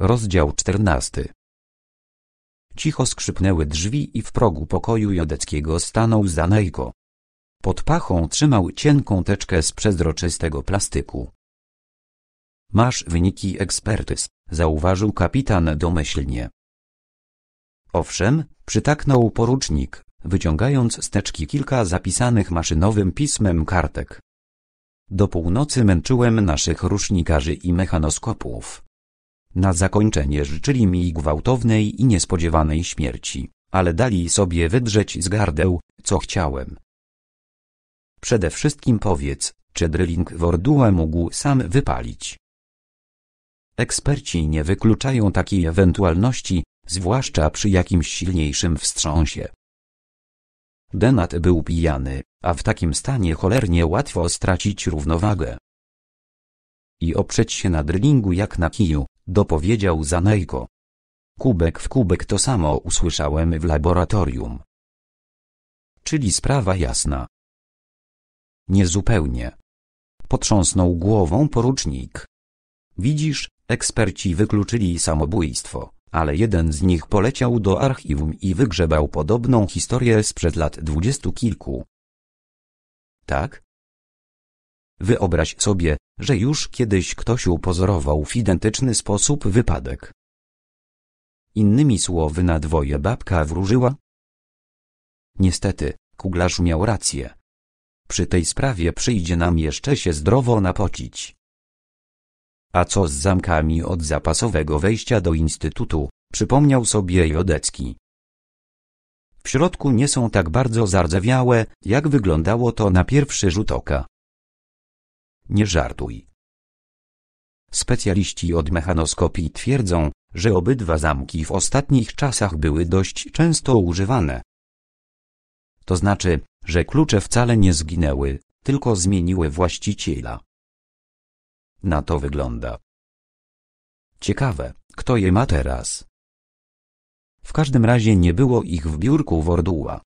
Rozdział 14. Cicho skrzypnęły drzwi i w progu pokoju Jodeckiego stanął Zanejko. Pod pachą trzymał cienką teczkę z przezroczystego plastyku. Masz wyniki ekspertyz, zauważył kapitan domyślnie. Owszem, przytaknął porucznik, wyciągając z teczki kilka zapisanych maszynowym pismem kartek. Do północy męczyłem naszych rusznikarzy i mechanoskopów. Na zakończenie życzyli mi gwałtownej i niespodziewanej śmierci, ale dali sobie wydrzeć z gardeł, co chciałem. Przede wszystkim powiedz, czy drilling Wordua mógł sam wypalić. Eksperci nie wykluczają takiej ewentualności, zwłaszcza przy jakimś silniejszym wstrząsie. Denat był pijany, a w takim stanie cholernie łatwo stracić równowagę. I oprzeć się na drillingu jak na kiju, dopowiedział Zanejko. Kubek w kubek to samo usłyszałem w laboratorium. Czyli sprawa jasna. Niezupełnie. Potrząsnął głową porucznik. Widzisz, eksperci wykluczyli samobójstwo, ale jeden z nich poleciał do archiwum i wygrzebał podobną historię sprzed lat dwudziestu kilku. Tak, Wyobraź sobie, że już kiedyś ktoś upozorował w identyczny sposób wypadek. Innymi słowy na dwoje babka wróżyła? Niestety, kuglarz miał rację. Przy tej sprawie przyjdzie nam jeszcze się zdrowo napocić. A co z zamkami od zapasowego wejścia do instytutu, przypomniał sobie Jodecki. W środku nie są tak bardzo zardzewiałe, jak wyglądało to na pierwszy rzut oka nie żartuj. Specjaliści od mechanoskopii twierdzą, że obydwa zamki w ostatnich czasach były dość często używane. To znaczy, że klucze wcale nie zginęły, tylko zmieniły właściciela. Na to wygląda. Ciekawe, kto je ma teraz. W każdym razie nie było ich w biurku Worduła.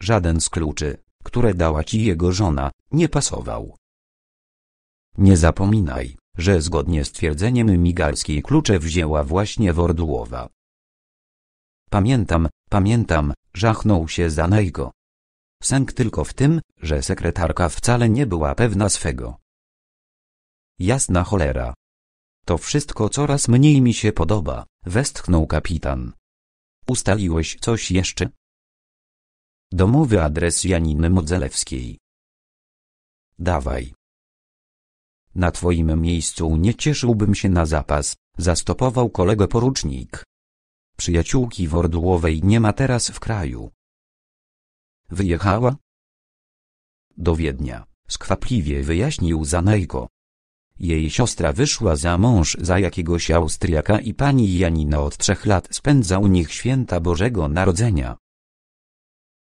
Żaden z kluczy, które dała ci jego żona, nie pasował. Nie zapominaj, że zgodnie z twierdzeniem Migalskiej klucze wzięła właśnie Wordłowa. Pamiętam, pamiętam, żachnął się Zanajgo. Sęk tylko w tym, że sekretarka wcale nie była pewna swego. Jasna cholera. To wszystko coraz mniej mi się podoba, westchnął kapitan. Ustaliłeś coś jeszcze? Domowy adres Janiny Modzelewskiej. Dawaj. Na twoim miejscu nie cieszyłbym się na zapas, zastopował kolegę porucznik. Przyjaciółki Wordłowej nie ma teraz w kraju. Wyjechała? Do Wiednia, skwapliwie wyjaśnił Zanejko. Jej siostra wyszła za mąż za jakiegoś Austriaka i pani Janina od trzech lat spędza u nich święta Bożego Narodzenia.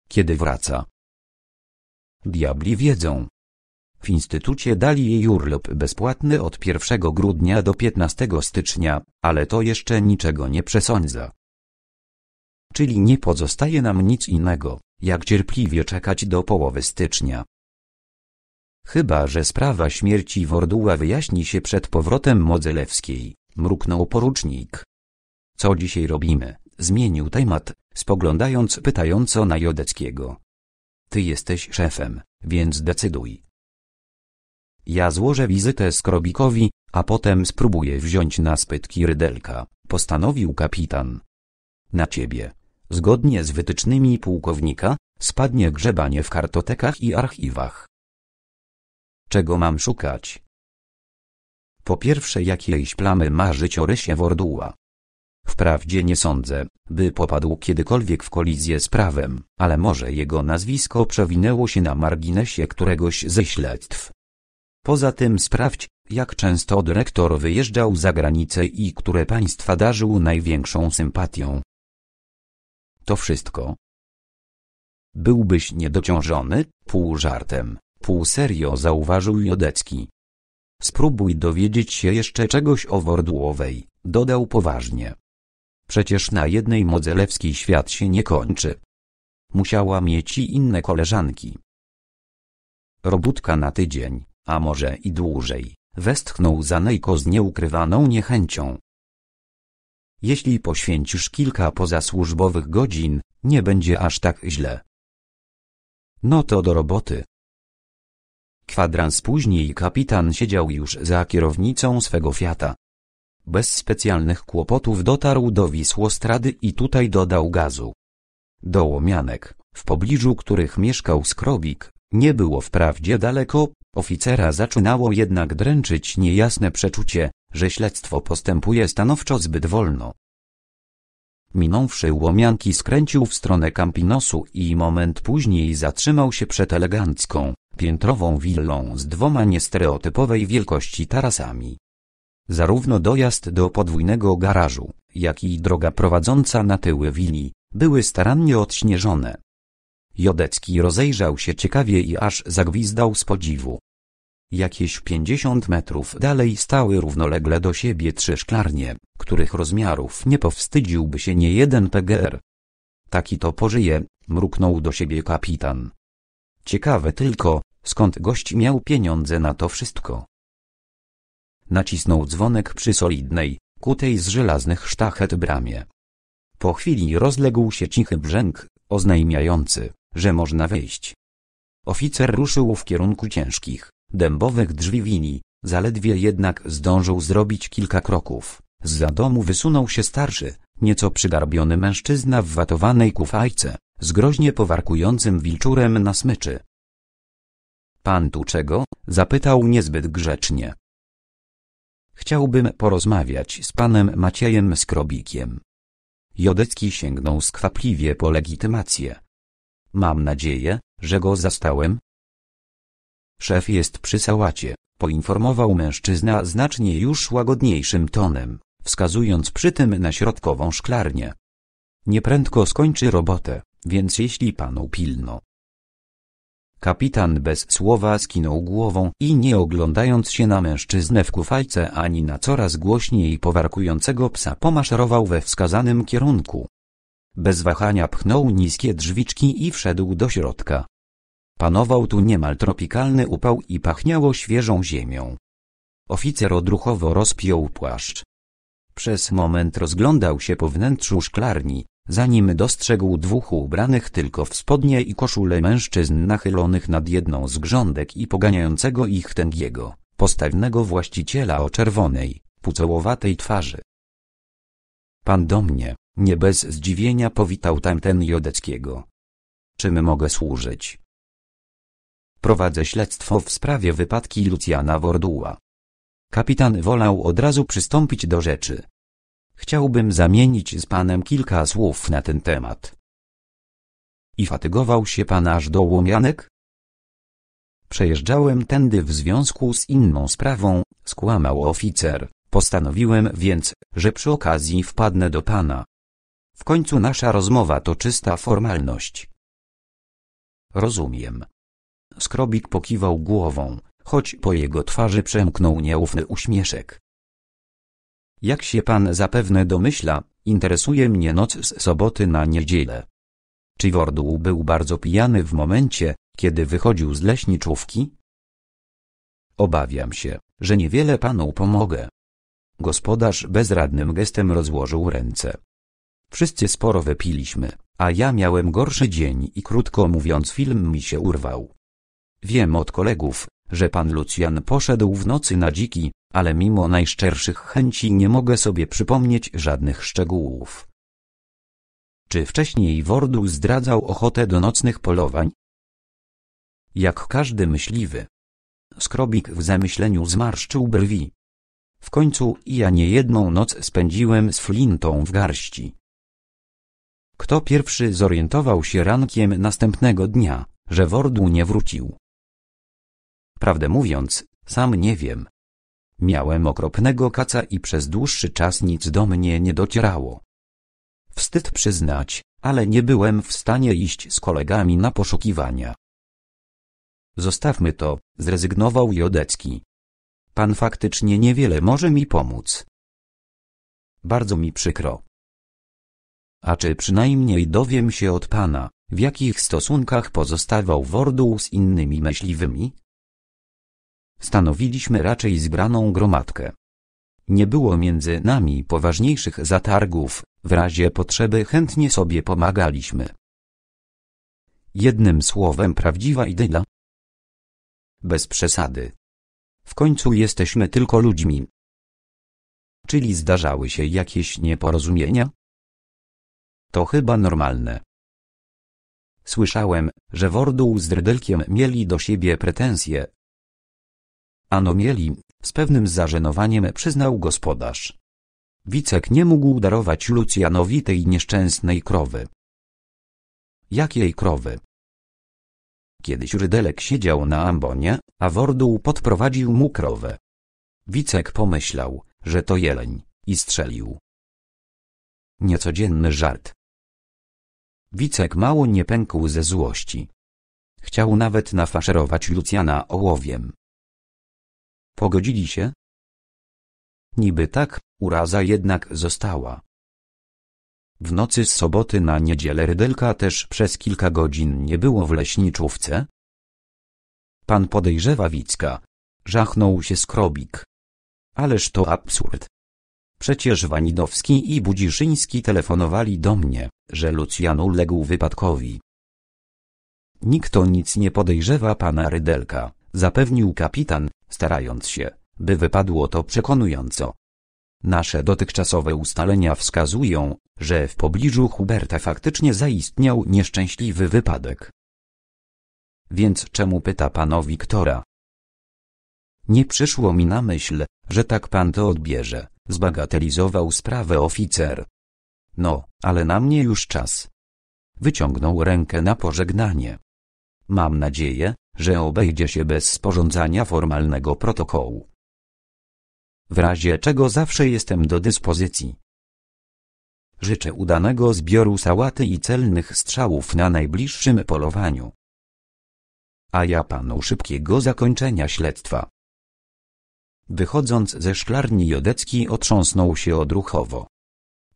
Kiedy wraca? Diabli wiedzą. W instytucie dali jej urlop bezpłatny od 1 grudnia do 15 stycznia, ale to jeszcze niczego nie przesądza. Czyli nie pozostaje nam nic innego, jak cierpliwie czekać do połowy stycznia. Chyba, że sprawa śmierci Worduła wyjaśni się przed powrotem Modzelewskiej, mruknął porucznik. Co dzisiaj robimy? Zmienił temat, spoglądając pytająco na Jodeckiego. Ty jesteś szefem, więc decyduj. Ja złożę wizytę Skrobikowi, a potem spróbuję wziąć na spytki rydelka, postanowił kapitan. Na ciebie, zgodnie z wytycznymi pułkownika, spadnie grzebanie w kartotekach i archiwach. Czego mam szukać? Po pierwsze jakiejś plamy ma życiorysie Worduła. Wprawdzie nie sądzę, by popadł kiedykolwiek w kolizję z prawem, ale może jego nazwisko przewinęło się na marginesie któregoś ze śledztw. Poza tym sprawdź, jak często dyrektor wyjeżdżał za granicę i które państwa darzył największą sympatią. To wszystko. Byłbyś niedociążony, pół żartem, pół serio zauważył Jodecki. Spróbuj dowiedzieć się jeszcze czegoś o Wordłowej, dodał poważnie. Przecież na jednej modzelewskiej świat się nie kończy. Musiała mieć i inne koleżanki. Robótka na tydzień, a może i dłużej, westchnął Zanejko z nieukrywaną niechęcią. Jeśli poświęcisz kilka pozasłużbowych godzin, nie będzie aż tak źle. No to do roboty. Kwadrans później kapitan siedział już za kierownicą swego Fiata. Bez specjalnych kłopotów dotarł do Wisłostrady i tutaj dodał gazu. Do Łomianek, w pobliżu których mieszkał Skrobik, nie było wprawdzie daleko, oficera zaczynało jednak dręczyć niejasne przeczucie, że śledztwo postępuje stanowczo zbyt wolno. Minąwszy łomianki skręcił w stronę Campinosu i moment później zatrzymał się przed elegancką, piętrową willą z dwoma niestereotypowej wielkości tarasami. Zarówno dojazd do podwójnego garażu, jak i droga prowadząca na tyły willi, były starannie odśnieżone. Jodecki rozejrzał się ciekawie i aż zagwizdał z podziwu. Jakieś pięćdziesiąt metrów dalej stały równolegle do siebie trzy szklarnie, których rozmiarów nie powstydziłby się nie jeden PGR. Taki to pożyje, mruknął do siebie kapitan. Ciekawe tylko, skąd gość miał pieniądze na to wszystko. Nacisnął dzwonek przy solidnej, kutej z żelaznych sztachet bramie. Po chwili rozległ się cichy brzęk, oznajmiający, że można wyjść. Oficer ruszył w kierunku ciężkich, dębowych drzwi wini, zaledwie jednak zdążył zrobić kilka kroków. za domu wysunął się starszy, nieco przygarbiony mężczyzna w watowanej kufajce, z groźnie powarkującym wilczurem na smyczy. Pan tu czego? zapytał niezbyt grzecznie. Chciałbym porozmawiać z panem Maciejem Skrobikiem. Jodecki sięgnął skwapliwie po legitymację. Mam nadzieję, że go zastałem. Szef jest przy sałacie, poinformował mężczyzna znacznie już łagodniejszym tonem, wskazując przy tym na środkową szklarnię. Nieprędko skończy robotę, więc jeśli panu pilno. Kapitan bez słowa skinął głową i nie oglądając się na mężczyznę w kufajce ani na coraz głośniej powarkującego psa pomaszerował we wskazanym kierunku. Bez wahania pchnął niskie drzwiczki i wszedł do środka. Panował tu niemal tropikalny upał i pachniało świeżą ziemią. Oficer odruchowo rozpiął płaszcz. Przez moment rozglądał się po wnętrzu szklarni, zanim dostrzegł dwóch ubranych tylko w spodnie i koszule mężczyzn nachylonych nad jedną z grządek i poganiającego ich tęgiego, postawnego właściciela o czerwonej, pucołowatej twarzy. Pan do mnie. Nie bez zdziwienia powitał tamten Jodeckiego. Czym mogę służyć? Prowadzę śledztwo w sprawie wypadki Lucjana Worduła. Kapitan wolał od razu przystąpić do rzeczy. Chciałbym zamienić z panem kilka słów na ten temat. I fatygował się pan aż do łomianek? Przejeżdżałem tędy w związku z inną sprawą, skłamał oficer, postanowiłem więc, że przy okazji wpadnę do pana. W końcu nasza rozmowa to czysta formalność. Rozumiem. Skrobik pokiwał głową, choć po jego twarzy przemknął nieufny uśmieszek. Jak się pan zapewne domyśla, interesuje mnie noc z soboty na niedzielę. Czy Wordół był bardzo pijany w momencie, kiedy wychodził z leśniczówki? Obawiam się, że niewiele panu pomogę. Gospodarz bezradnym gestem rozłożył ręce. Wszyscy sporo wypiliśmy, a ja miałem gorszy dzień i krótko mówiąc film mi się urwał. Wiem od kolegów, że pan Lucjan poszedł w nocy na dziki, ale mimo najszczerszych chęci nie mogę sobie przypomnieć żadnych szczegółów. Czy wcześniej Wordu zdradzał ochotę do nocnych polowań? Jak każdy myśliwy. Skrobik w zamyśleniu zmarszczył brwi. W końcu i ja niejedną noc spędziłem z flintą w garści. Kto pierwszy zorientował się rankiem następnego dnia, że Wordu nie wrócił? Prawdę mówiąc, sam nie wiem. Miałem okropnego kaca i przez dłuższy czas nic do mnie nie docierało. Wstyd przyznać, ale nie byłem w stanie iść z kolegami na poszukiwania. Zostawmy to, zrezygnował Jodecki. Pan faktycznie niewiele może mi pomóc. Bardzo mi przykro, a czy przynajmniej dowiem się od pana, w jakich stosunkach pozostawał Worduł z innymi myśliwymi? Stanowiliśmy raczej zbraną gromadkę. Nie było między nami poważniejszych zatargów, w razie potrzeby chętnie sobie pomagaliśmy. Jednym słowem prawdziwa idyla. Bez przesady. W końcu jesteśmy tylko ludźmi. Czyli zdarzały się jakieś nieporozumienia? To chyba normalne. Słyszałem, że Wordół z Drydelkiem mieli do siebie pretensje. Ano mieli, z pewnym zażenowaniem przyznał gospodarz. Wicek nie mógł darować Lucjanowi tej nieszczęsnej krowy. Jakiej krowy? Kiedyś Rydelek siedział na ambonie, a Wordół podprowadził mu krowę. Wicek pomyślał, że to jeleń, i strzelił. Niecodzienny żart. Wicek mało nie pękł ze złości. Chciał nawet nafaszerować Lucjana ołowiem. Pogodzili się? Niby tak, uraza jednak została. W nocy z soboty na niedzielę Rydelka też przez kilka godzin nie było w leśniczówce. Pan podejrzewa Wicka. Żachnął się skrobik. Ależ to absurd. Przecież Wanidowski i Budziszyński telefonowali do mnie że Lucjan uległ wypadkowi. Nikt o nic nie podejrzewa pana Rydelka, zapewnił kapitan, starając się, by wypadło to przekonująco. Nasze dotychczasowe ustalenia wskazują, że w pobliżu Huberta faktycznie zaistniał nieszczęśliwy wypadek. Więc czemu pyta pana Wiktora? Nie przyszło mi na myśl, że tak pan to odbierze, zbagatelizował sprawę oficer. No, ale na mnie już czas. Wyciągnął rękę na pożegnanie. Mam nadzieję, że obejdzie się bez sporządzania formalnego protokołu. W razie czego zawsze jestem do dyspozycji. Życzę udanego zbioru sałaty i celnych strzałów na najbliższym polowaniu. A ja panu szybkiego zakończenia śledztwa. Wychodząc ze szklarni Jodecki otrząsnął się odruchowo.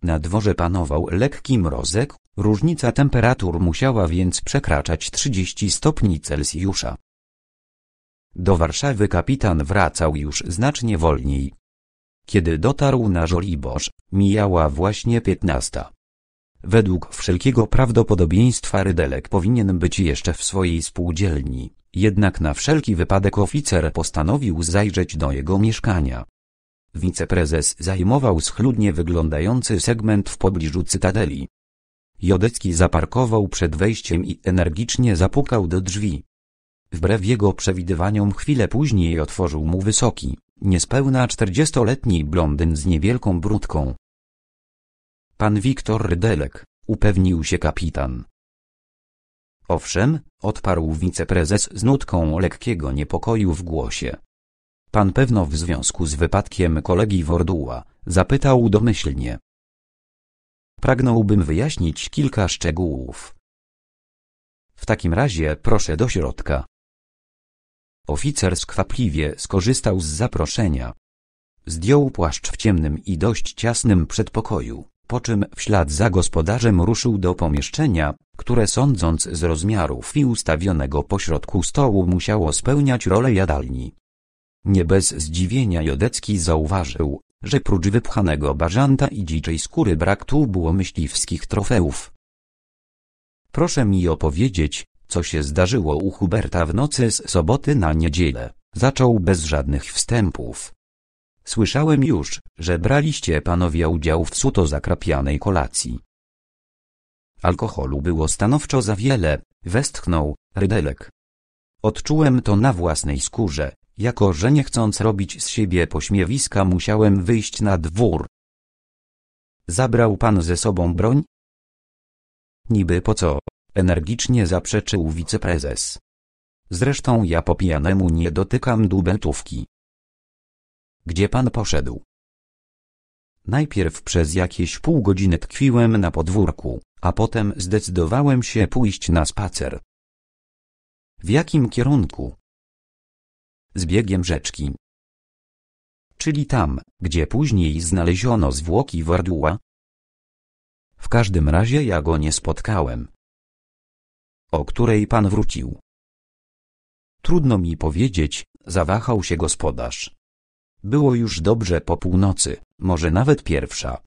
Na dworze panował lekki mrozek, różnica temperatur musiała więc przekraczać 30 stopni Celsjusza. Do Warszawy kapitan wracał już znacznie wolniej. Kiedy dotarł na Żoliborz, mijała właśnie piętnasta. Według wszelkiego prawdopodobieństwa Rydelek powinien być jeszcze w swojej spółdzielni, jednak na wszelki wypadek oficer postanowił zajrzeć do jego mieszkania. Wiceprezes zajmował schludnie wyglądający segment w pobliżu cytadeli. Jodecki zaparkował przed wejściem i energicznie zapukał do drzwi. Wbrew jego przewidywaniom chwilę później otworzył mu wysoki, niespełna czterdziestoletni blondyn z niewielką brudką. Pan Wiktor Rydelek, upewnił się kapitan. Owszem, odparł wiceprezes z nutką lekkiego niepokoju w głosie. Pan pewno w związku z wypadkiem kolegi Worduła, zapytał domyślnie. Pragnąłbym wyjaśnić kilka szczegółów. W takim razie proszę do środka. Oficer skwapliwie skorzystał z zaproszenia. Zdjął płaszcz w ciemnym i dość ciasnym przedpokoju, po czym w ślad za gospodarzem ruszył do pomieszczenia, które sądząc z rozmiarów i ustawionego pośrodku stołu musiało spełniać rolę jadalni. Nie bez zdziwienia Jodecki zauważył, że prócz wypchanego bażanta i dziczej skóry brak tu było myśliwskich trofeów. Proszę mi opowiedzieć, co się zdarzyło u Huberta w nocy z soboty na niedzielę, zaczął bez żadnych wstępów. Słyszałem już, że braliście panowie udział w suto zakrapianej kolacji. Alkoholu było stanowczo za wiele, westchnął, rydelek. Odczułem to na własnej skórze, jako, że nie chcąc robić z siebie pośmiewiska musiałem wyjść na dwór. Zabrał pan ze sobą broń? Niby po co? Energicznie zaprzeczył wiceprezes. Zresztą ja po pijanemu nie dotykam dubeltówki. Gdzie pan poszedł? Najpierw przez jakieś pół godziny tkwiłem na podwórku, a potem zdecydowałem się pójść na spacer. W jakim kierunku? z biegiem rzeczki. Czyli tam, gdzie później znaleziono zwłoki Warduła. W każdym razie ja go nie spotkałem. O której pan wrócił? Trudno mi powiedzieć, zawahał się gospodarz. Było już dobrze po północy, może nawet pierwsza.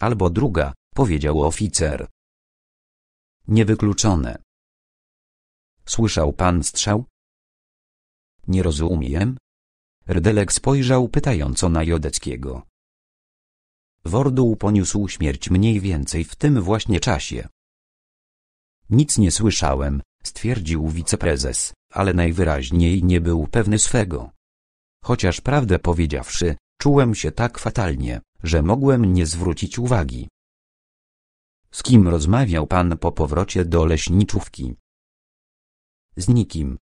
Albo druga, powiedział oficer. Niewykluczone. Słyszał pan strzał? Nie rozumiem? Rdelek spojrzał pytająco na Jodeckiego. Worduł poniósł śmierć mniej więcej w tym właśnie czasie. Nic nie słyszałem, stwierdził wiceprezes, ale najwyraźniej nie był pewny swego. Chociaż prawdę powiedziawszy, czułem się tak fatalnie, że mogłem nie zwrócić uwagi. Z kim rozmawiał pan po powrocie do leśniczówki? Z nikim,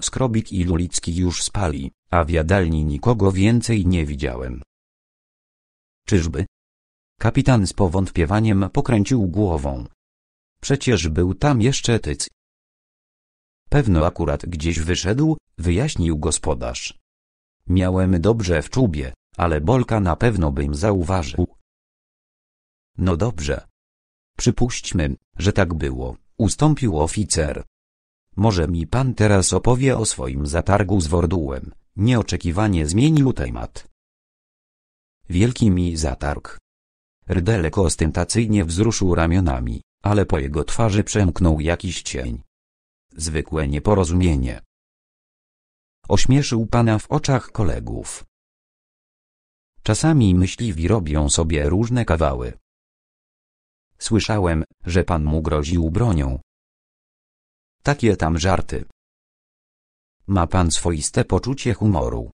Skrobik i Lulicki już spali, a w jadalni nikogo więcej nie widziałem. Czyżby? Kapitan z powątpiewaniem pokręcił głową. Przecież był tam jeszcze tyc. Pewno akurat gdzieś wyszedł, wyjaśnił gospodarz. Miałem dobrze w czubie, ale Bolka na pewno bym zauważył. No dobrze. Przypuśćmy, że tak było, ustąpił oficer, może mi pan teraz opowie o swoim zatargu z Wordułem. Nieoczekiwanie zmienił temat. Wielki mi zatarg. Rydelek ostentacyjnie wzruszył ramionami, ale po jego twarzy przemknął jakiś cień. Zwykłe nieporozumienie. Ośmieszył pana w oczach kolegów. Czasami myśliwi robią sobie różne kawały. Słyszałem, że pan mu groził bronią, takie tam żarty. Ma pan swoiste poczucie humoru.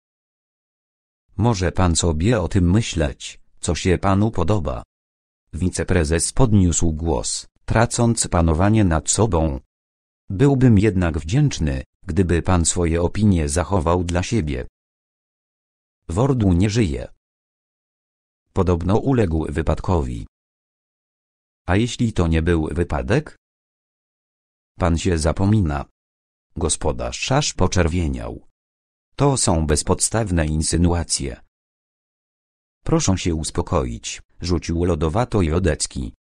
Może pan sobie o tym myśleć, co się panu podoba. Wiceprezes podniósł głos, tracąc panowanie nad sobą. Byłbym jednak wdzięczny, gdyby pan swoje opinie zachował dla siebie. Wordu nie żyje. Podobno uległ wypadkowi. A jeśli to nie był wypadek? Pan się zapomina. Gospodarz Szasz poczerwieniał. To są bezpodstawne insynuacje. Proszę się uspokoić, rzucił lodowato Jodecki.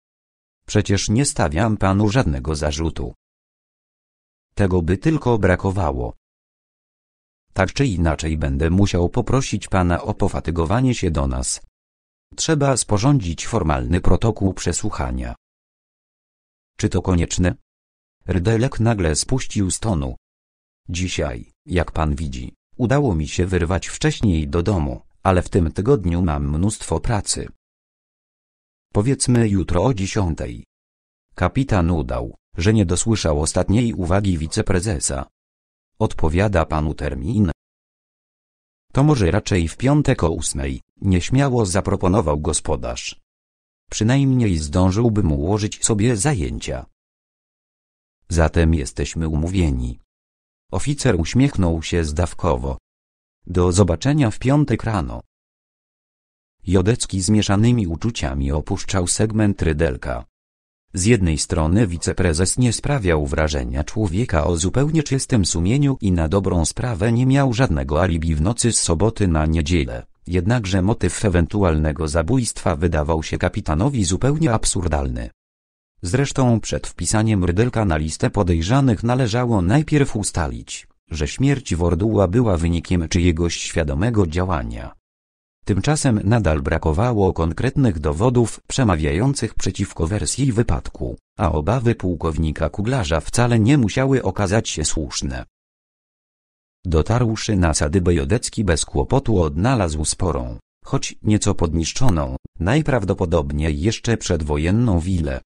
Przecież nie stawiam panu żadnego zarzutu. Tego by tylko brakowało. Tak czy inaczej będę musiał poprosić pana o pofatygowanie się do nas. Trzeba sporządzić formalny protokół przesłuchania. Czy to konieczne? Rydelek nagle spuścił z tonu. Dzisiaj, jak pan widzi, udało mi się wyrwać wcześniej do domu, ale w tym tygodniu mam mnóstwo pracy. Powiedzmy jutro o dziesiątej. Kapitan udał, że nie dosłyszał ostatniej uwagi wiceprezesa. Odpowiada panu termin? To może raczej w piątek o ósmej, nieśmiało zaproponował gospodarz. Przynajmniej zdążyłbym ułożyć sobie zajęcia. Zatem jesteśmy umówieni. Oficer uśmiechnął się zdawkowo. Do zobaczenia w piątek rano. Jodecki z mieszanymi uczuciami opuszczał segment Rydelka. Z jednej strony wiceprezes nie sprawiał wrażenia człowieka o zupełnie czystym sumieniu i na dobrą sprawę nie miał żadnego alibi w nocy z soboty na niedzielę, jednakże motyw ewentualnego zabójstwa wydawał się kapitanowi zupełnie absurdalny. Zresztą przed wpisaniem Rydelka na listę podejrzanych należało najpierw ustalić, że śmierć Worduła była wynikiem czyjegoś świadomego działania. Tymczasem nadal brakowało konkretnych dowodów przemawiających przeciwko wersji wypadku, a obawy pułkownika Kuglarza wcale nie musiały okazać się słuszne. Dotarłszy na Sady Jodecki bez kłopotu odnalazł sporą, choć nieco podniszczoną, najprawdopodobniej jeszcze przedwojenną willę,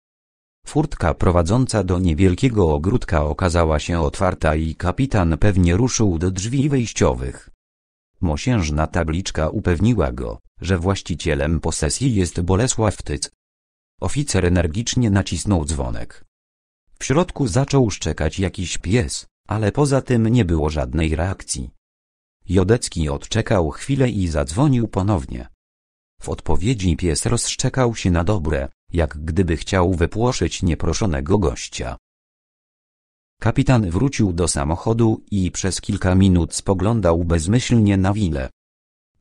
Furtka prowadząca do niewielkiego ogródka okazała się otwarta i kapitan pewnie ruszył do drzwi wejściowych. Mosiężna tabliczka upewniła go, że właścicielem posesji jest Bolesław Tyc. Oficer energicznie nacisnął dzwonek. W środku zaczął szczekać jakiś pies, ale poza tym nie było żadnej reakcji. Jodecki odczekał chwilę i zadzwonił ponownie. W odpowiedzi pies rozszczekał się na dobre, jak gdyby chciał wypłoszyć nieproszonego gościa. Kapitan wrócił do samochodu i przez kilka minut spoglądał bezmyślnie na wile.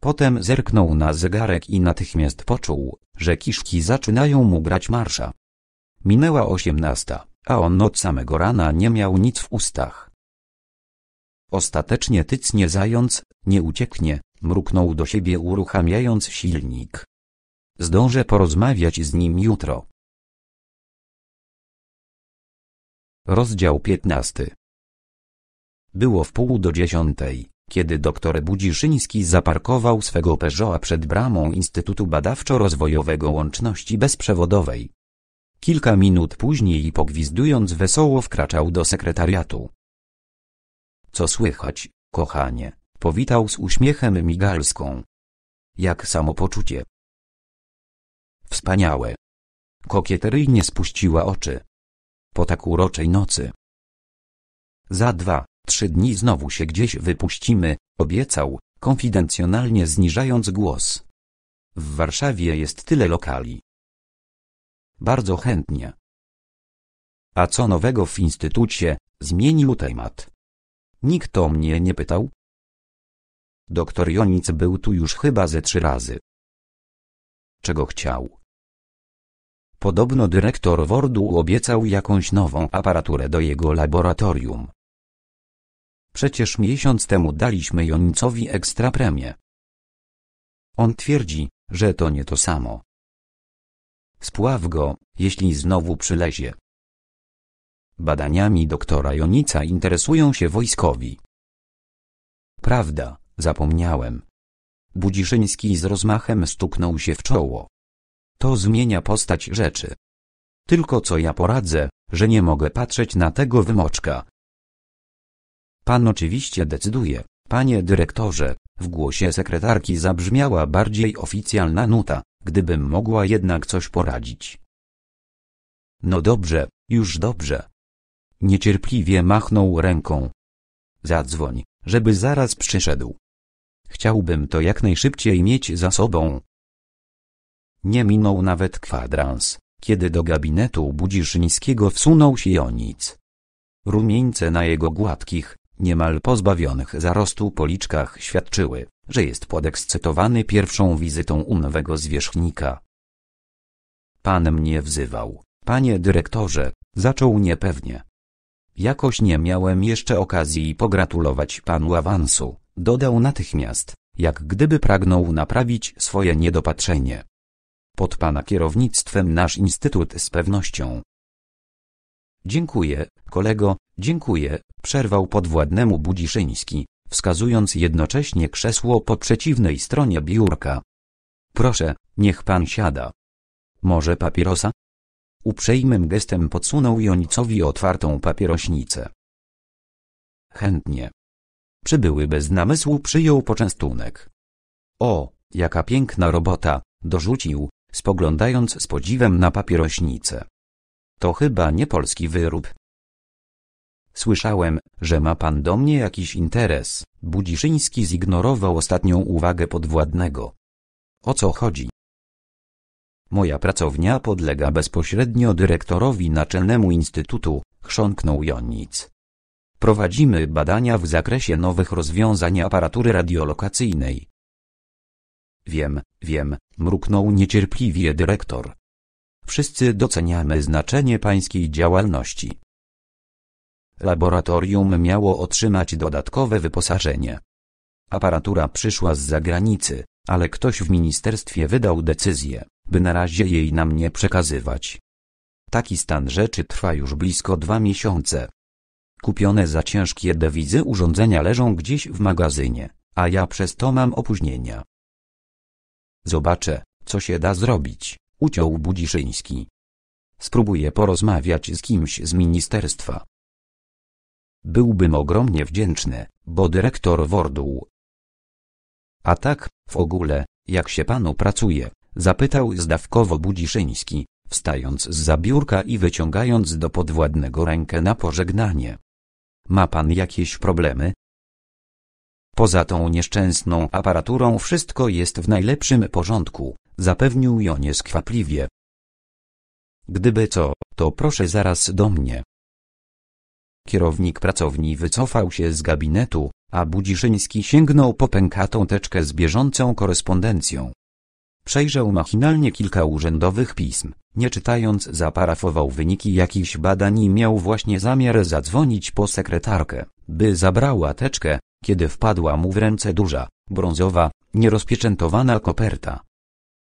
Potem zerknął na zegarek i natychmiast poczuł, że kiszki zaczynają mu grać marsza. Minęła osiemnasta, a on od samego rana nie miał nic w ustach. Ostatecznie tycnie zając, nie ucieknie, mruknął do siebie uruchamiając silnik. Zdążę porozmawiać z nim jutro. Rozdział 15 Było w pół do dziesiątej, kiedy doktor Budziszyński zaparkował swego Peugeota przed bramą Instytutu Badawczo-Rozwojowego Łączności Bezprzewodowej. Kilka minut później pogwizdując wesoło wkraczał do sekretariatu. Co słychać, kochanie? Powitał z uśmiechem migalską. Jak samopoczucie? Wspaniałe. Kokieteryjnie spuściła oczy. Po tak uroczej nocy. Za dwa, trzy dni znowu się gdzieś wypuścimy, obiecał, konfidencjonalnie zniżając głos. W Warszawie jest tyle lokali. Bardzo chętnie. A co nowego w instytucie? Zmienił temat. Nikt o mnie nie pytał? Doktor Jonic był tu już chyba ze trzy razy. Czego chciał? Podobno dyrektor Wordu obiecał jakąś nową aparaturę do jego laboratorium. Przecież miesiąc temu daliśmy Jonicowi ekstra premię. On twierdzi, że to nie to samo. Spław go, jeśli znowu przylezie. Badaniami doktora Jonica interesują się wojskowi. Prawda, zapomniałem. Budziszyński z rozmachem stuknął się w czoło. To zmienia postać rzeczy. Tylko co ja poradzę, że nie mogę patrzeć na tego wymoczka. Pan oczywiście decyduje, panie dyrektorze, w głosie sekretarki zabrzmiała bardziej oficjalna nuta, gdybym mogła jednak coś poradzić. No dobrze, już dobrze. Niecierpliwie machnął ręką. Zadzwoń, żeby zaraz przyszedł. Chciałbym to jak najszybciej mieć za sobą. Nie minął nawet kwadrans, kiedy do gabinetu Budziszyńskiego wsunął się Jonic. Rumieńce na jego gładkich, niemal pozbawionych zarostu policzkach świadczyły, że jest podekscytowany pierwszą wizytą u nowego zwierzchnika. Pan mnie wzywał, panie dyrektorze, zaczął niepewnie. Jakoś nie miałem jeszcze okazji pogratulować panu awansu, dodał natychmiast, jak gdyby pragnął naprawić swoje niedopatrzenie. Pod Pana kierownictwem nasz Instytut z pewnością. Dziękuję, kolego, dziękuję, przerwał podwładnemu Budziszyński, wskazując jednocześnie krzesło po przeciwnej stronie biurka. Proszę, niech pan siada. Może papierosa? Uprzejmym gestem podsunął Jonicowi otwartą papierośnicę. Chętnie. Przybyły bez namysłu przyjął poczęstunek. O, jaka piękna robota, dorzucił, spoglądając z podziwem na papierośnicę. To chyba nie polski wyrób. Słyszałem, że ma pan do mnie jakiś interes. Budziszyński zignorował ostatnią uwagę podwładnego. O co chodzi? Moja pracownia podlega bezpośrednio dyrektorowi naczelnemu instytutu, chrząknął Jonic. Prowadzimy badania w zakresie nowych rozwiązań aparatury radiolokacyjnej. Wiem, wiem, mruknął niecierpliwie dyrektor. Wszyscy doceniamy znaczenie pańskiej działalności. Laboratorium miało otrzymać dodatkowe wyposażenie. Aparatura przyszła z zagranicy, ale ktoś w ministerstwie wydał decyzję, by na razie jej nam nie przekazywać. Taki stan rzeczy trwa już blisko dwa miesiące. Kupione za ciężkie dewizy urządzenia leżą gdzieś w magazynie, a ja przez to mam opóźnienia. Zobaczę, co się da zrobić, uciął Budziszyński. Spróbuję porozmawiać z kimś z ministerstwa. Byłbym ogromnie wdzięczny, bo dyrektor Worduł. A tak, w ogóle, jak się panu pracuje? Zapytał zdawkowo Budziszyński, wstając z biurka i wyciągając do podwładnego rękę na pożegnanie. Ma pan jakieś problemy? Poza tą nieszczęsną aparaturą wszystko jest w najlepszym porządku, zapewnił ją nieskwapliwie. Gdyby co, to proszę zaraz do mnie. Kierownik pracowni wycofał się z gabinetu, a Budziszyński sięgnął po pękatą teczkę z bieżącą korespondencją. Przejrzał machinalnie kilka urzędowych pism, nie czytając zaparafował wyniki jakichś badań i miał właśnie zamiar zadzwonić po sekretarkę, by zabrała teczkę, kiedy wpadła mu w ręce duża, brązowa, nierozpieczętowana koperta.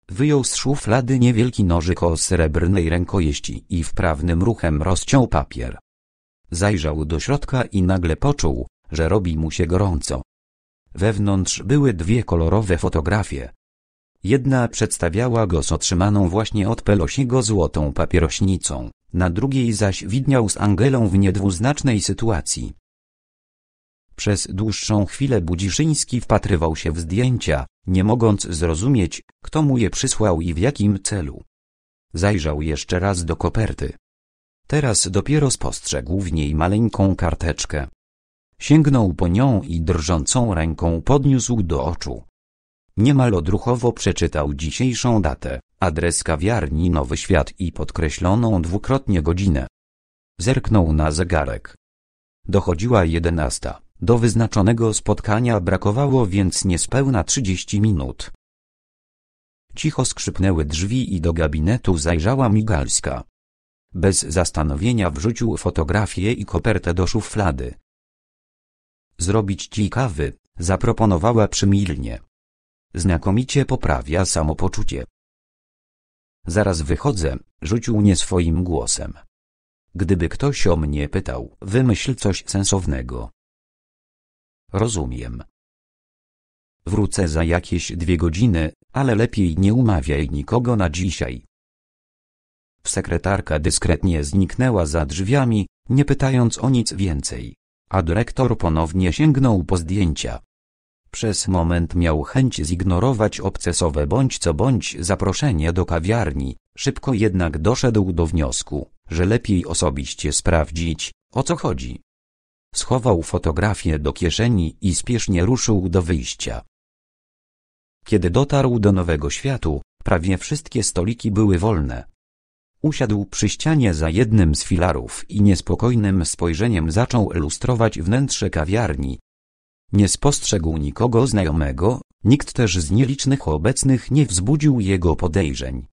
Wyjął z szuflady niewielki nożyk o srebrnej rękojeści i wprawnym ruchem rozciął papier. Zajrzał do środka i nagle poczuł, że robi mu się gorąco. Wewnątrz były dwie kolorowe fotografie. Jedna przedstawiała go z otrzymaną właśnie od Pelosiego złotą papierośnicą, na drugiej zaś widniał z Angelą w niedwuznacznej sytuacji, przez dłuższą chwilę Budziszyński wpatrywał się w zdjęcia, nie mogąc zrozumieć, kto mu je przysłał i w jakim celu. Zajrzał jeszcze raz do koperty. Teraz dopiero spostrzegł w niej maleńką karteczkę. Sięgnął po nią i drżącą ręką podniósł do oczu. Niemal odruchowo przeczytał dzisiejszą datę, adres kawiarni Nowy Świat i podkreśloną dwukrotnie godzinę. Zerknął na zegarek. Dochodziła jedenasta. Do wyznaczonego spotkania brakowało więc niespełna 30 minut. Cicho skrzypnęły drzwi i do gabinetu zajrzała Migalska. Bez zastanowienia wrzucił fotografię i kopertę do szuflady. Zrobić ci kawy, zaproponowała przymilnie. Znakomicie poprawia samopoczucie. Zaraz wychodzę, rzucił nie swoim głosem. Gdyby ktoś o mnie pytał, wymyśl coś sensownego. Rozumiem. Wrócę za jakieś dwie godziny, ale lepiej nie umawiaj nikogo na dzisiaj. Sekretarka dyskretnie zniknęła za drzwiami, nie pytając o nic więcej. A dyrektor ponownie sięgnął po zdjęcia. Przez moment miał chęć zignorować obcesowe bądź co bądź zaproszenie do kawiarni, szybko jednak doszedł do wniosku, że lepiej osobiście sprawdzić, o co chodzi. Schował fotografię do kieszeni i spiesznie ruszył do wyjścia. Kiedy dotarł do Nowego Światu, prawie wszystkie stoliki były wolne. Usiadł przy ścianie za jednym z filarów i niespokojnym spojrzeniem zaczął ilustrować wnętrze kawiarni. Nie spostrzegł nikogo znajomego, nikt też z nielicznych obecnych nie wzbudził jego podejrzeń.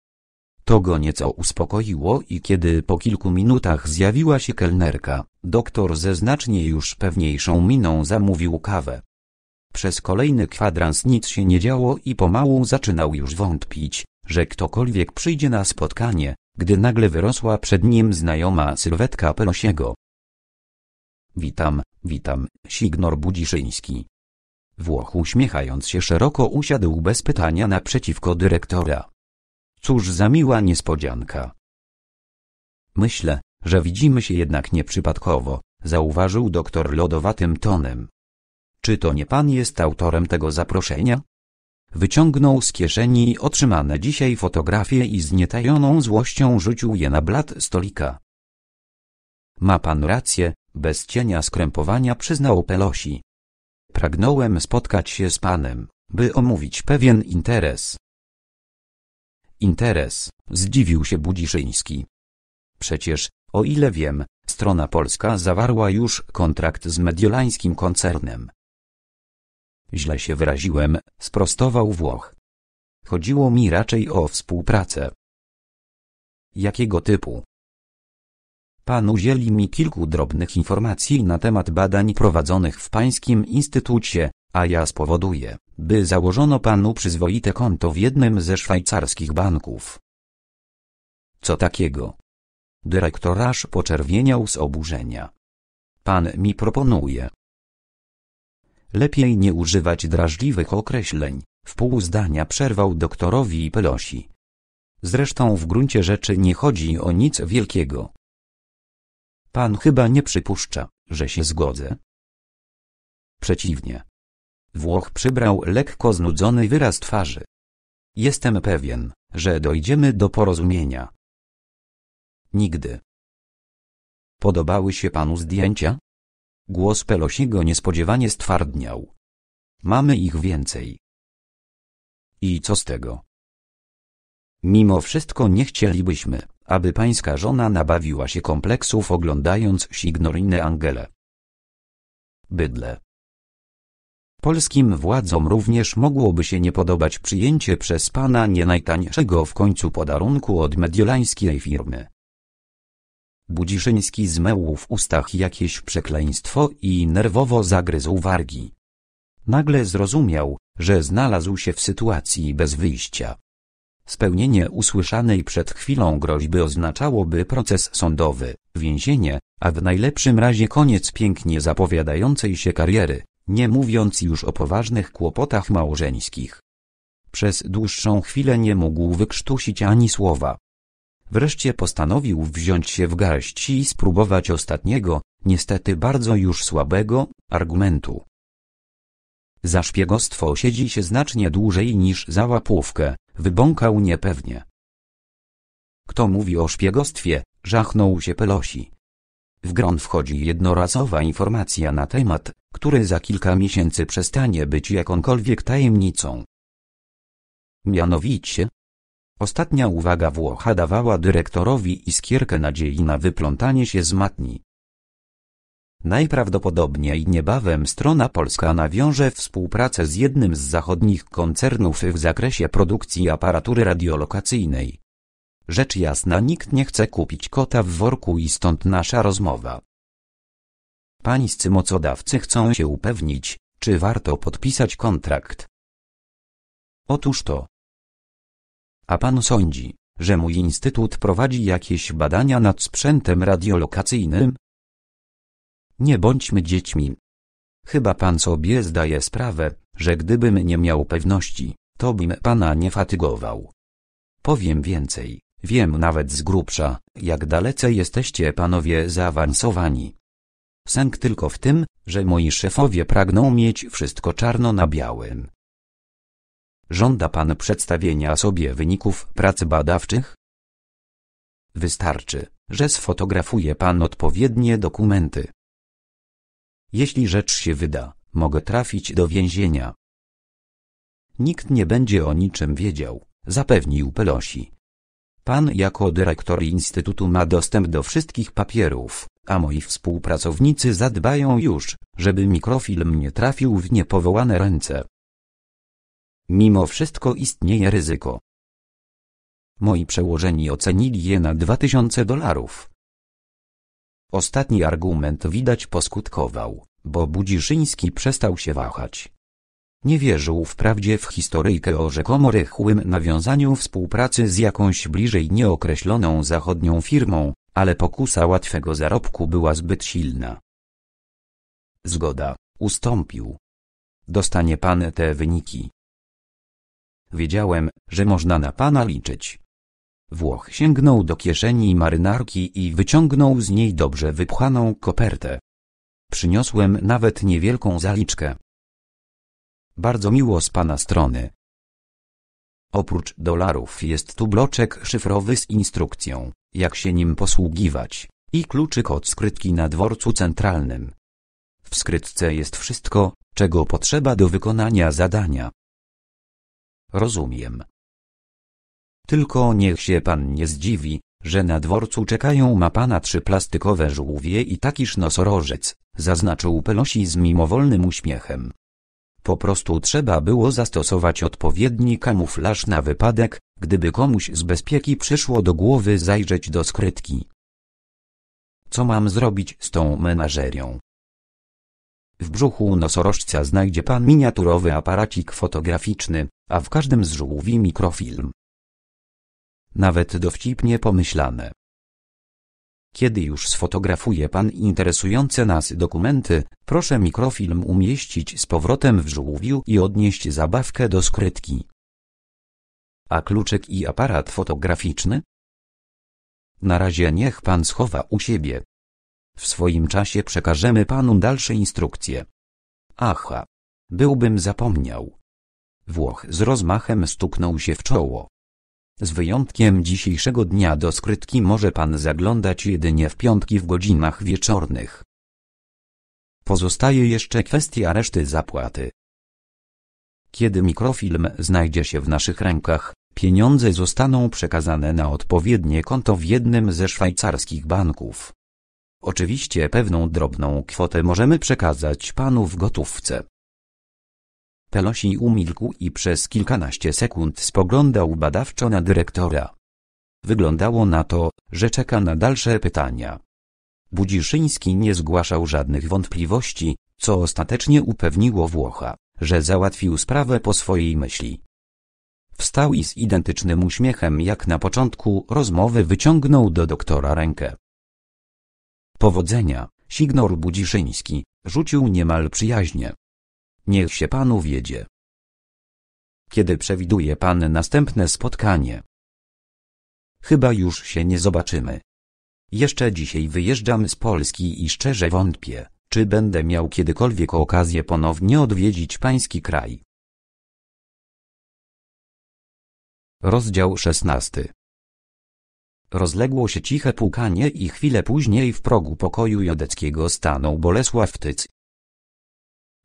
To go nieco uspokoiło i kiedy po kilku minutach zjawiła się kelnerka, doktor ze znacznie już pewniejszą miną zamówił kawę. Przez kolejny kwadrans nic się nie działo i pomału zaczynał już wątpić, że ktokolwiek przyjdzie na spotkanie, gdy nagle wyrosła przed nim znajoma sylwetka Pelosiego. Witam, witam, Signor Budziszyński. Włoch uśmiechając się szeroko usiadł bez pytania naprzeciwko dyrektora. Cóż za miła niespodzianka. Myślę, że widzimy się jednak nieprzypadkowo, zauważył doktor lodowatym tonem. Czy to nie pan jest autorem tego zaproszenia? Wyciągnął z kieszeni otrzymane dzisiaj fotografie i z nietajoną złością rzucił je na blat stolika. Ma pan rację, bez cienia skrępowania przyznał Pelosi. Pragnąłem spotkać się z panem, by omówić pewien interes, Interes, zdziwił się Budziszyński. Przecież, o ile wiem, strona polska zawarła już kontrakt z mediolańskim koncernem. Źle się wyraziłem, sprostował Włoch. Chodziło mi raczej o współpracę. Jakiego typu? Pan udzieli mi kilku drobnych informacji na temat badań prowadzonych w Pańskim Instytucie, a ja spowoduję, by założono Panu przyzwoite konto w jednym ze szwajcarskich banków. Co takiego? Dyrektorasz poczerwieniał z oburzenia. Pan mi proponuje. Lepiej nie używać drażliwych określeń, w pół zdania przerwał doktorowi Pelosi. Zresztą w gruncie rzeczy nie chodzi o nic wielkiego. Pan chyba nie przypuszcza, że się zgodzę. Przeciwnie. Włoch przybrał lekko znudzony wyraz twarzy. Jestem pewien, że dojdziemy do porozumienia. Nigdy. Podobały się panu zdjęcia? Głos Pelosiego niespodziewanie stwardniał. Mamy ich więcej. I co z tego? Mimo wszystko nie chcielibyśmy, aby pańska żona nabawiła się kompleksów oglądając Signoriny Angele. Bydle. Polskim władzom również mogłoby się nie podobać przyjęcie przez pana nie najtańszego w końcu podarunku od mediolańskiej firmy. Budziszyński zmełł w ustach jakieś przekleństwo i nerwowo zagryzł wargi. Nagle zrozumiał, że znalazł się w sytuacji bez wyjścia. Spełnienie usłyszanej przed chwilą groźby oznaczałoby proces sądowy, więzienie, a w najlepszym razie koniec pięknie zapowiadającej się kariery, nie mówiąc już o poważnych kłopotach małżeńskich. Przez dłuższą chwilę nie mógł wykrztusić ani słowa. Wreszcie postanowił wziąć się w garść i spróbować ostatniego, niestety bardzo już słabego, argumentu. Za szpiegostwo siedzi się znacznie dłużej niż za łapówkę, Wybąkał niepewnie. Kto mówi o szpiegostwie, żachnął się Pelosi. W gron wchodzi jednorazowa informacja na temat, który za kilka miesięcy przestanie być jakąkolwiek tajemnicą. Mianowicie, ostatnia uwaga Włocha dawała dyrektorowi iskierkę nadziei na wyplątanie się z matni. Najprawdopodobniej niebawem strona polska nawiąże współpracę z jednym z zachodnich koncernów w zakresie produkcji aparatury radiolokacyjnej. Rzecz jasna nikt nie chce kupić kota w worku i stąd nasza rozmowa. Pańscy mocodawcy chcą się upewnić, czy warto podpisać kontrakt. Otóż to. A pan sądzi, że mój instytut prowadzi jakieś badania nad sprzętem radiolokacyjnym? Nie bądźmy dziećmi. Chyba pan sobie zdaje sprawę, że gdybym nie miał pewności, to bym pana nie fatygował. Powiem więcej, wiem nawet z grubsza, jak dalece jesteście panowie zaawansowani. Sęk tylko w tym, że moi szefowie pragną mieć wszystko czarno na białym. Żąda pan przedstawienia sobie wyników prac badawczych? Wystarczy, że sfotografuje pan odpowiednie dokumenty, jeśli rzecz się wyda, mogę trafić do więzienia. Nikt nie będzie o niczym wiedział, zapewnił Pelosi. Pan jako dyrektor Instytutu ma dostęp do wszystkich papierów, a moi współpracownicy zadbają już, żeby mikrofilm nie trafił w niepowołane ręce. Mimo wszystko istnieje ryzyko. Moi przełożeni ocenili je na 2000 dolarów, Ostatni argument widać poskutkował, bo Budziszyński przestał się wahać. Nie wierzył wprawdzie w historyjkę o rzekomo rychłym nawiązaniu współpracy z jakąś bliżej nieokreśloną zachodnią firmą, ale pokusa łatwego zarobku była zbyt silna. Zgoda, ustąpił. Dostanie pan te wyniki. Wiedziałem, że można na pana liczyć. Włoch sięgnął do kieszeni marynarki i wyciągnął z niej dobrze wypchaną kopertę. Przyniosłem nawet niewielką zaliczkę. Bardzo miło z pana strony. Oprócz dolarów jest tu bloczek szyfrowy z instrukcją, jak się nim posługiwać, i kluczyk od skrytki na dworcu centralnym. W skrytce jest wszystko, czego potrzeba do wykonania zadania. Rozumiem. Tylko niech się pan nie zdziwi, że na dworcu czekają ma pana trzy plastikowe żółwie i takiż nosorożec, zaznaczył Pelosi z mimowolnym uśmiechem. Po prostu trzeba było zastosować odpowiedni kamuflaż na wypadek, gdyby komuś z bezpieki przyszło do głowy zajrzeć do skrytki. Co mam zrobić z tą menażerią? W brzuchu nosorożca znajdzie pan miniaturowy aparacik fotograficzny, a w każdym z żółwi mikrofilm, nawet dowcipnie pomyślane. Kiedy już sfotografuje Pan interesujące nas dokumenty, proszę mikrofilm umieścić z powrotem w żółwiu i odnieść zabawkę do skrytki. A kluczek i aparat fotograficzny? Na razie niech Pan schowa u siebie. W swoim czasie przekażemy Panu dalsze instrukcje. Aha. Byłbym zapomniał. Włoch z rozmachem stuknął się w czoło. Z wyjątkiem dzisiejszego dnia do skrytki może Pan zaglądać jedynie w piątki w godzinach wieczornych. Pozostaje jeszcze kwestia reszty zapłaty. Kiedy mikrofilm znajdzie się w naszych rękach, pieniądze zostaną przekazane na odpowiednie konto w jednym ze szwajcarskich banków. Oczywiście pewną drobną kwotę możemy przekazać Panu w gotówce. Telosi umilkł i przez kilkanaście sekund spoglądał badawczo na dyrektora. Wyglądało na to, że czeka na dalsze pytania. Budziszyński nie zgłaszał żadnych wątpliwości, co ostatecznie upewniło Włocha, że załatwił sprawę po swojej myśli. Wstał i z identycznym uśmiechem jak na początku rozmowy wyciągnął do doktora rękę. Powodzenia, signor Budziszyński, rzucił niemal przyjaźnie. Niech się panu wiedzie. Kiedy przewiduje pan następne spotkanie? Chyba już się nie zobaczymy. Jeszcze dzisiaj wyjeżdżam z Polski i szczerze wątpię, czy będę miał kiedykolwiek okazję ponownie odwiedzić pański kraj. Rozdział 16 Rozległo się ciche pukanie i chwilę później w progu pokoju jodeckiego stanął Bolesław Tyc.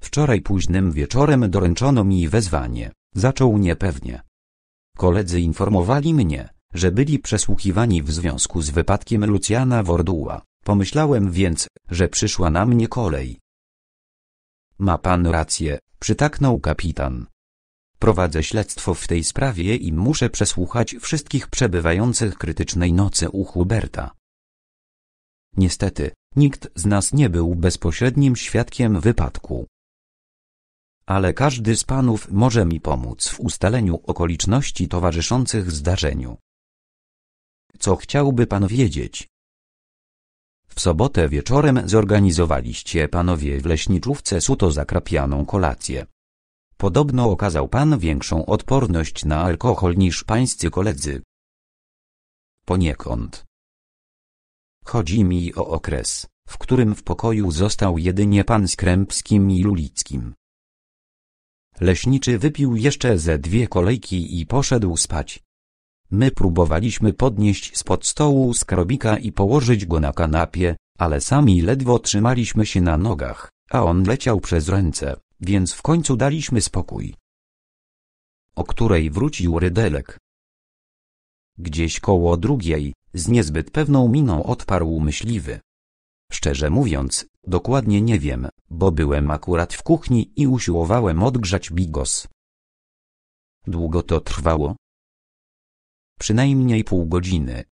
Wczoraj późnym wieczorem doręczono mi wezwanie, zaczął niepewnie. Koledzy informowali mnie, że byli przesłuchiwani w związku z wypadkiem Lucjana Worduła. Pomyślałem więc, że przyszła na mnie kolej. Ma pan rację, przytaknął kapitan. Prowadzę śledztwo w tej sprawie i muszę przesłuchać wszystkich przebywających krytycznej nocy u Huberta. Niestety, nikt z nas nie był bezpośrednim świadkiem wypadku, ale każdy z panów może mi pomóc w ustaleniu okoliczności towarzyszących zdarzeniu. Co chciałby pan wiedzieć? W sobotę wieczorem zorganizowaliście panowie w leśniczówce suto zakrapianą kolację. Podobno okazał pan większą odporność na alkohol niż pańscy koledzy. Poniekąd. Chodzi mi o okres, w którym w pokoju został jedynie pan Skrępskim i Lulickim. Leśniczy wypił jeszcze ze dwie kolejki i poszedł spać. My próbowaliśmy podnieść spod stołu skrobika i położyć go na kanapie, ale sami ledwo trzymaliśmy się na nogach, a on leciał przez ręce, więc w końcu daliśmy spokój. O której wrócił Rydelek. Gdzieś koło drugiej, z niezbyt pewną miną odparł myśliwy. Szczerze mówiąc, dokładnie nie wiem, bo byłem akurat w kuchni i usiłowałem odgrzać bigos. Długo to trwało? Przynajmniej pół godziny.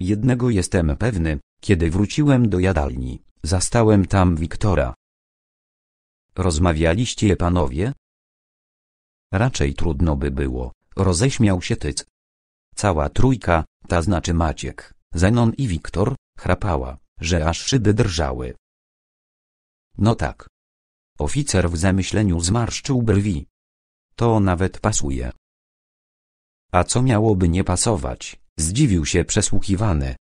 Jednego jestem pewny, kiedy wróciłem do jadalni, zastałem tam Wiktora. Rozmawialiście panowie? Raczej trudno by było, roześmiał się tyc. Cała trójka, ta znaczy Maciek, Zenon i Wiktor, chrapała że aż szyby drżały. No tak. Oficer w zamyśleniu zmarszczył brwi. To nawet pasuje. A co miałoby nie pasować? Zdziwił się przesłuchiwany.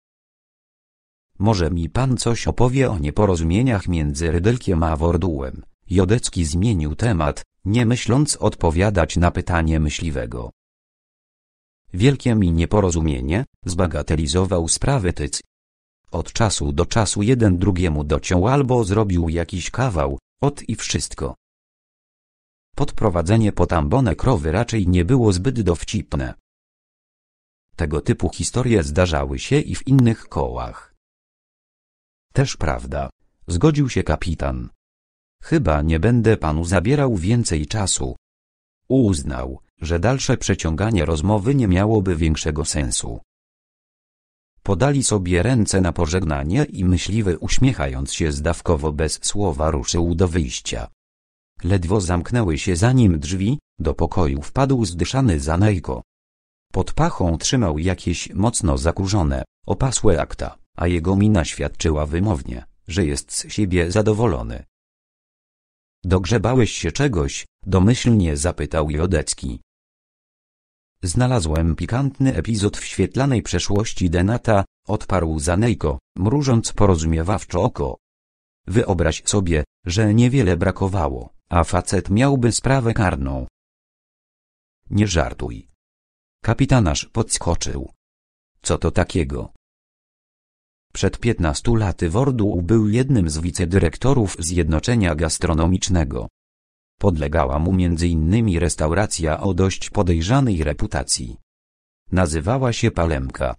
Może mi pan coś opowie o nieporozumieniach między Rydelkiem a Wordułem. Jodecki zmienił temat, nie myśląc odpowiadać na pytanie myśliwego. Wielkie mi nieporozumienie, zbagatelizował sprawę Tyc. Od czasu do czasu jeden drugiemu dociął albo zrobił jakiś kawał, ot i wszystko. Podprowadzenie po tambonę krowy raczej nie było zbyt dowcipne. Tego typu historie zdarzały się i w innych kołach. Też prawda, zgodził się kapitan. Chyba nie będę panu zabierał więcej czasu. Uznał, że dalsze przeciąganie rozmowy nie miałoby większego sensu. Podali sobie ręce na pożegnanie i myśliwy uśmiechając się zdawkowo bez słowa ruszył do wyjścia. Ledwo zamknęły się za nim drzwi, do pokoju wpadł zdyszany Zanejko. Pod pachą trzymał jakieś mocno zakurzone, opasłe akta, a jego mina świadczyła wymownie, że jest z siebie zadowolony. Dogrzebałeś się czegoś? domyślnie zapytał Jodecki. Znalazłem pikantny epizod w świetlanej przeszłości Denata, odparł Zanejko, mrużąc porozumiewawczo oko. Wyobraź sobie, że niewiele brakowało, a facet miałby sprawę karną. Nie żartuj. Kapitanasz podskoczył. Co to takiego? Przed piętnastu laty Wordu był jednym z wicedyrektorów Zjednoczenia Gastronomicznego, Podlegała mu m.in. restauracja o dość podejrzanej reputacji. Nazywała się Palemka.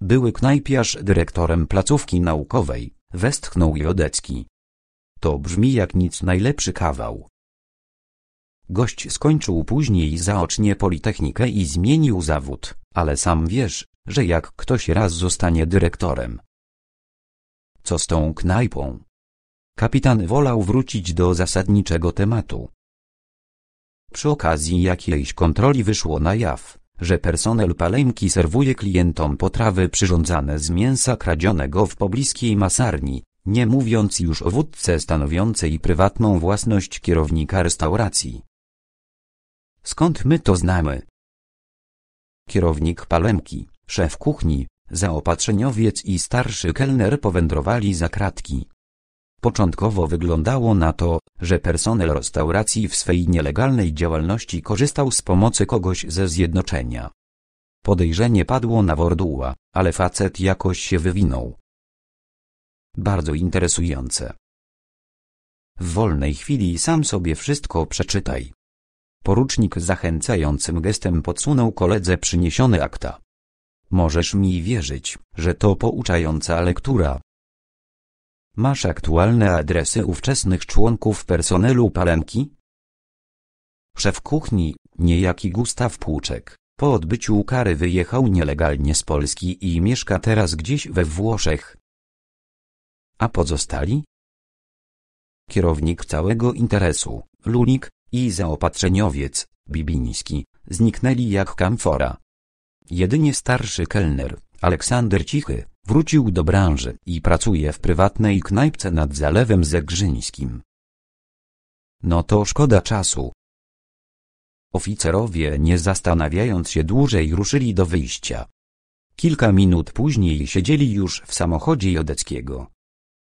Były knajpiarz dyrektorem placówki naukowej, westchnął Jodecki. To brzmi jak nic najlepszy kawał. Gość skończył później zaocznie Politechnikę i zmienił zawód, ale sam wiesz, że jak ktoś raz zostanie dyrektorem. Co z tą knajpą? Kapitan wolał wrócić do zasadniczego tematu. Przy okazji jakiejś kontroli wyszło na jaw, że personel Palemki serwuje klientom potrawy przyrządzane z mięsa kradzionego w pobliskiej masarni, nie mówiąc już o wódce stanowiącej prywatną własność kierownika restauracji. Skąd my to znamy? Kierownik Palemki, szef kuchni, zaopatrzeniowiec i starszy kelner powędrowali za kratki. Początkowo wyglądało na to, że personel restauracji w swej nielegalnej działalności korzystał z pomocy kogoś ze zjednoczenia. Podejrzenie padło na Worduła, ale facet jakoś się wywinął. Bardzo interesujące. W wolnej chwili sam sobie wszystko przeczytaj. Porucznik zachęcającym gestem podsunął koledze przyniesione akta. Możesz mi wierzyć, że to pouczająca lektura, Masz aktualne adresy ówczesnych członków personelu Palemki? Szef kuchni, niejaki Gustaw Płuczek, po odbyciu kary wyjechał nielegalnie z Polski i mieszka teraz gdzieś we Włoszech. A pozostali? Kierownik całego interesu, Lunik, i zaopatrzeniowiec, Bibiński, zniknęli jak kamfora. Jedynie starszy kelner, Aleksander Cichy, Wrócił do branży i pracuje w prywatnej knajpce nad Zalewem Zegrzyńskim. No to szkoda czasu. Oficerowie nie zastanawiając się dłużej ruszyli do wyjścia. Kilka minut później siedzieli już w samochodzie Jodeckiego.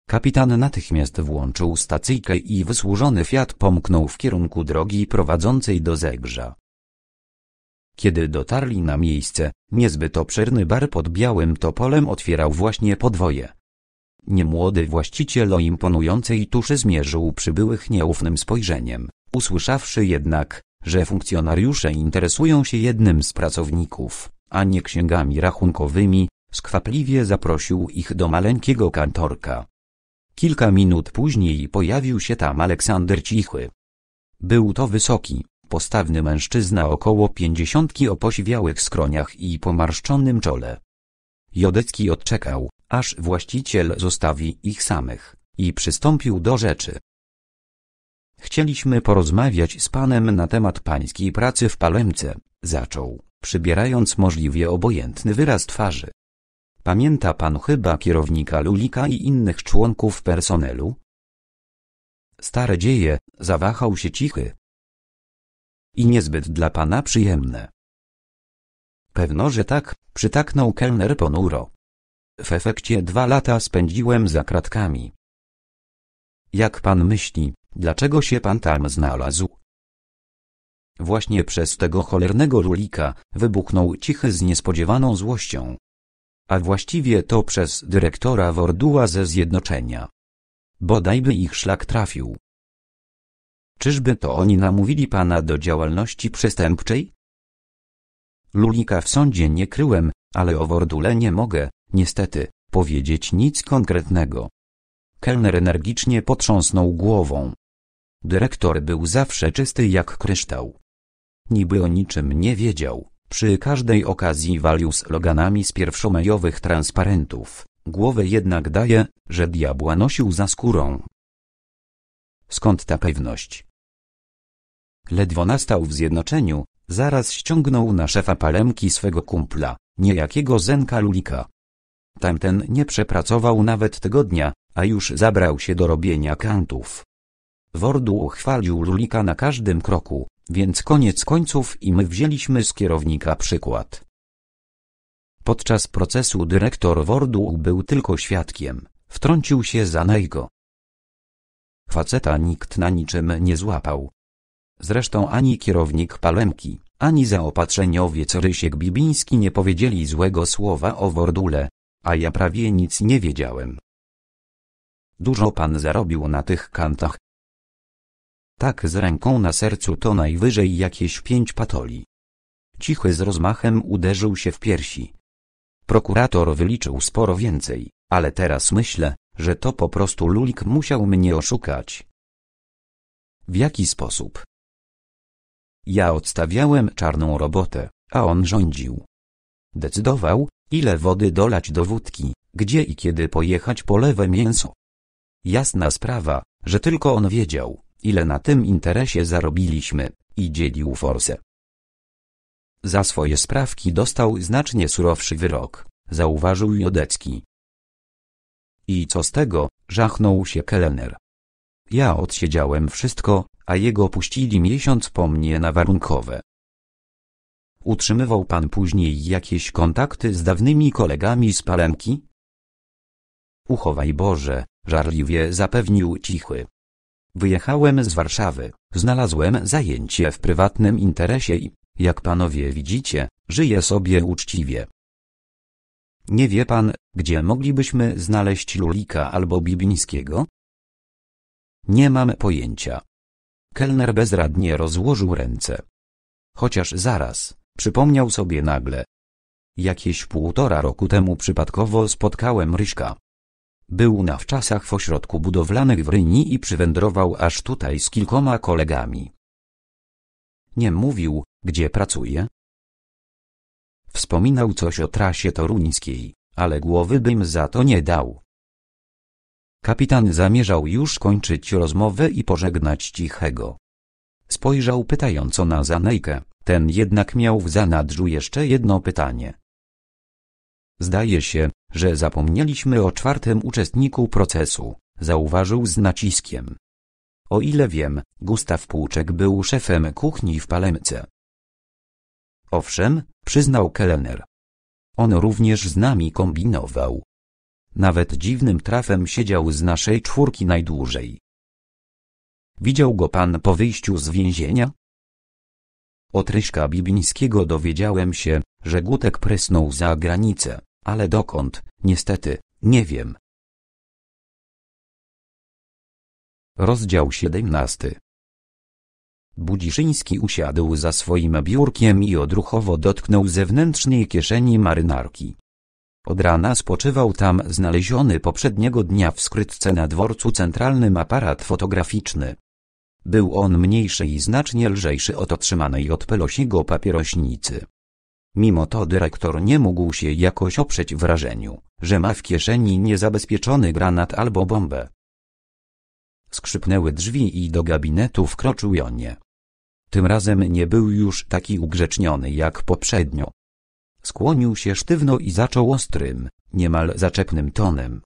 Kapitan natychmiast włączył stacyjkę i wysłużony Fiat pomknął w kierunku drogi prowadzącej do Zegrza. Kiedy dotarli na miejsce, niezbyt obszerny bar pod białym topolem otwierał właśnie podwoje. Niemłody właściciel o imponującej tuszy zmierzył przybyłych nieufnym spojrzeniem, usłyszawszy jednak, że funkcjonariusze interesują się jednym z pracowników, a nie księgami rachunkowymi, skwapliwie zaprosił ich do maleńkiego kantorka. Kilka minut później pojawił się tam Aleksander Cichy. Był to wysoki, Postawny mężczyzna około pięćdziesiątki o posiwiałych skroniach i pomarszczonym czole. Jodecki odczekał, aż właściciel zostawi ich samych, i przystąpił do rzeczy. Chcieliśmy porozmawiać z panem na temat pańskiej pracy w Palemce, zaczął, przybierając możliwie obojętny wyraz twarzy. Pamięta pan chyba kierownika Lulika i innych członków personelu? Stare dzieje, zawahał się cichy, i niezbyt dla pana przyjemne. Pewno, że tak, przytaknął kelner ponuro. W efekcie dwa lata spędziłem za kratkami. Jak pan myśli, dlaczego się pan tam znalazł? Właśnie przez tego cholernego rulika, wybuchnął cichy z niespodziewaną złością. A właściwie to przez dyrektora Worduła ze Zjednoczenia. Bodajby ich szlak trafił. Czyżby to oni namówili pana do działalności przestępczej? Lulika w sądzie nie kryłem, ale o Wordule nie mogę, niestety, powiedzieć nic konkretnego. Kelner energicznie potrząsnął głową. Dyrektor był zawsze czysty jak kryształ. Niby o niczym nie wiedział, przy każdej okazji walił sloganami z pierwszomajowych transparentów. Głowę jednak daje, że diabła nosił za skórą. Skąd ta pewność? Ledwo nastał w zjednoczeniu, zaraz ściągnął na szefa palemki swego kumpla, niejakiego Zenka Lulika. Tamten nie przepracował nawet tygodnia, a już zabrał się do robienia kantów. Wordu uchwalił Lulika na każdym kroku, więc koniec końców i my wzięliśmy z kierownika przykład. Podczas procesu dyrektor Wordu był tylko świadkiem, wtrącił się za najgo. Faceta nikt na niczym nie złapał. Zresztą ani kierownik Palemki, ani zaopatrzeniowiec Rysiek Bibiński nie powiedzieli złego słowa o Wordule, a ja prawie nic nie wiedziałem. Dużo pan zarobił na tych kantach. Tak z ręką na sercu to najwyżej jakieś pięć patoli. Cichy z rozmachem uderzył się w piersi. Prokurator wyliczył sporo więcej, ale teraz myślę, że to po prostu lulik musiał mnie oszukać. W jaki sposób? Ja odstawiałem czarną robotę, a on rządził. Decydował, ile wody dolać do wódki, gdzie i kiedy pojechać po lewe mięso. Jasna sprawa, że tylko on wiedział, ile na tym interesie zarobiliśmy, i dzielił forsę. Za swoje sprawki dostał znacznie surowszy wyrok, zauważył Jodecki. I co z tego, żachnął się kelner. Ja odsiedziałem wszystko, a jego puścili miesiąc po mnie na warunkowe. Utrzymywał pan później jakieś kontakty z dawnymi kolegami z palenki? Uchowaj Boże, żarliwie zapewnił cichy. Wyjechałem z Warszawy, znalazłem zajęcie w prywatnym interesie i, jak panowie widzicie, żyję sobie uczciwie. Nie wie pan, gdzie moglibyśmy znaleźć Lulika albo Biblińskiego? Nie mam pojęcia. Kelner bezradnie rozłożył ręce. Chociaż zaraz, przypomniał sobie nagle. Jakieś półtora roku temu przypadkowo spotkałem Ryszka. Był na wczasach w ośrodku budowlanych w Ryni i przywędrował aż tutaj z kilkoma kolegami. Nie mówił, gdzie pracuje, Wspominał coś o trasie toruńskiej, ale głowy bym za to nie dał. Kapitan zamierzał już kończyć rozmowę i pożegnać cichego. Spojrzał pytająco na Zanejkę, ten jednak miał w zanadrzu jeszcze jedno pytanie. Zdaje się, że zapomnieliśmy o czwartym uczestniku procesu, zauważył z naciskiem. O ile wiem, Gustaw Płuczek był szefem kuchni w Palemce. Owszem, przyznał kelner. On również z nami kombinował. Nawet dziwnym trafem siedział z naszej czwórki najdłużej. Widział go pan po wyjściu z więzienia? Od Ryszka Bibińskiego dowiedziałem się, że Gutek prysnął za granicę, ale dokąd, niestety, nie wiem. Rozdział 17 Budziszyński usiadł za swoim biurkiem i odruchowo dotknął zewnętrznej kieszeni marynarki. Od rana spoczywał tam znaleziony poprzedniego dnia w skrytce na dworcu centralnym aparat fotograficzny. Był on mniejszy i znacznie lżejszy od otrzymanej od Pelosiego papierośnicy. Mimo to dyrektor nie mógł się jakoś oprzeć wrażeniu, że ma w kieszeni niezabezpieczony granat albo bombę. Skrzypnęły drzwi i do gabinetu wkroczył Jonie. Tym razem nie był już taki ugrzeczniony jak poprzednio. Skłonił się sztywno i zaczął ostrym, niemal zaczepnym tonem.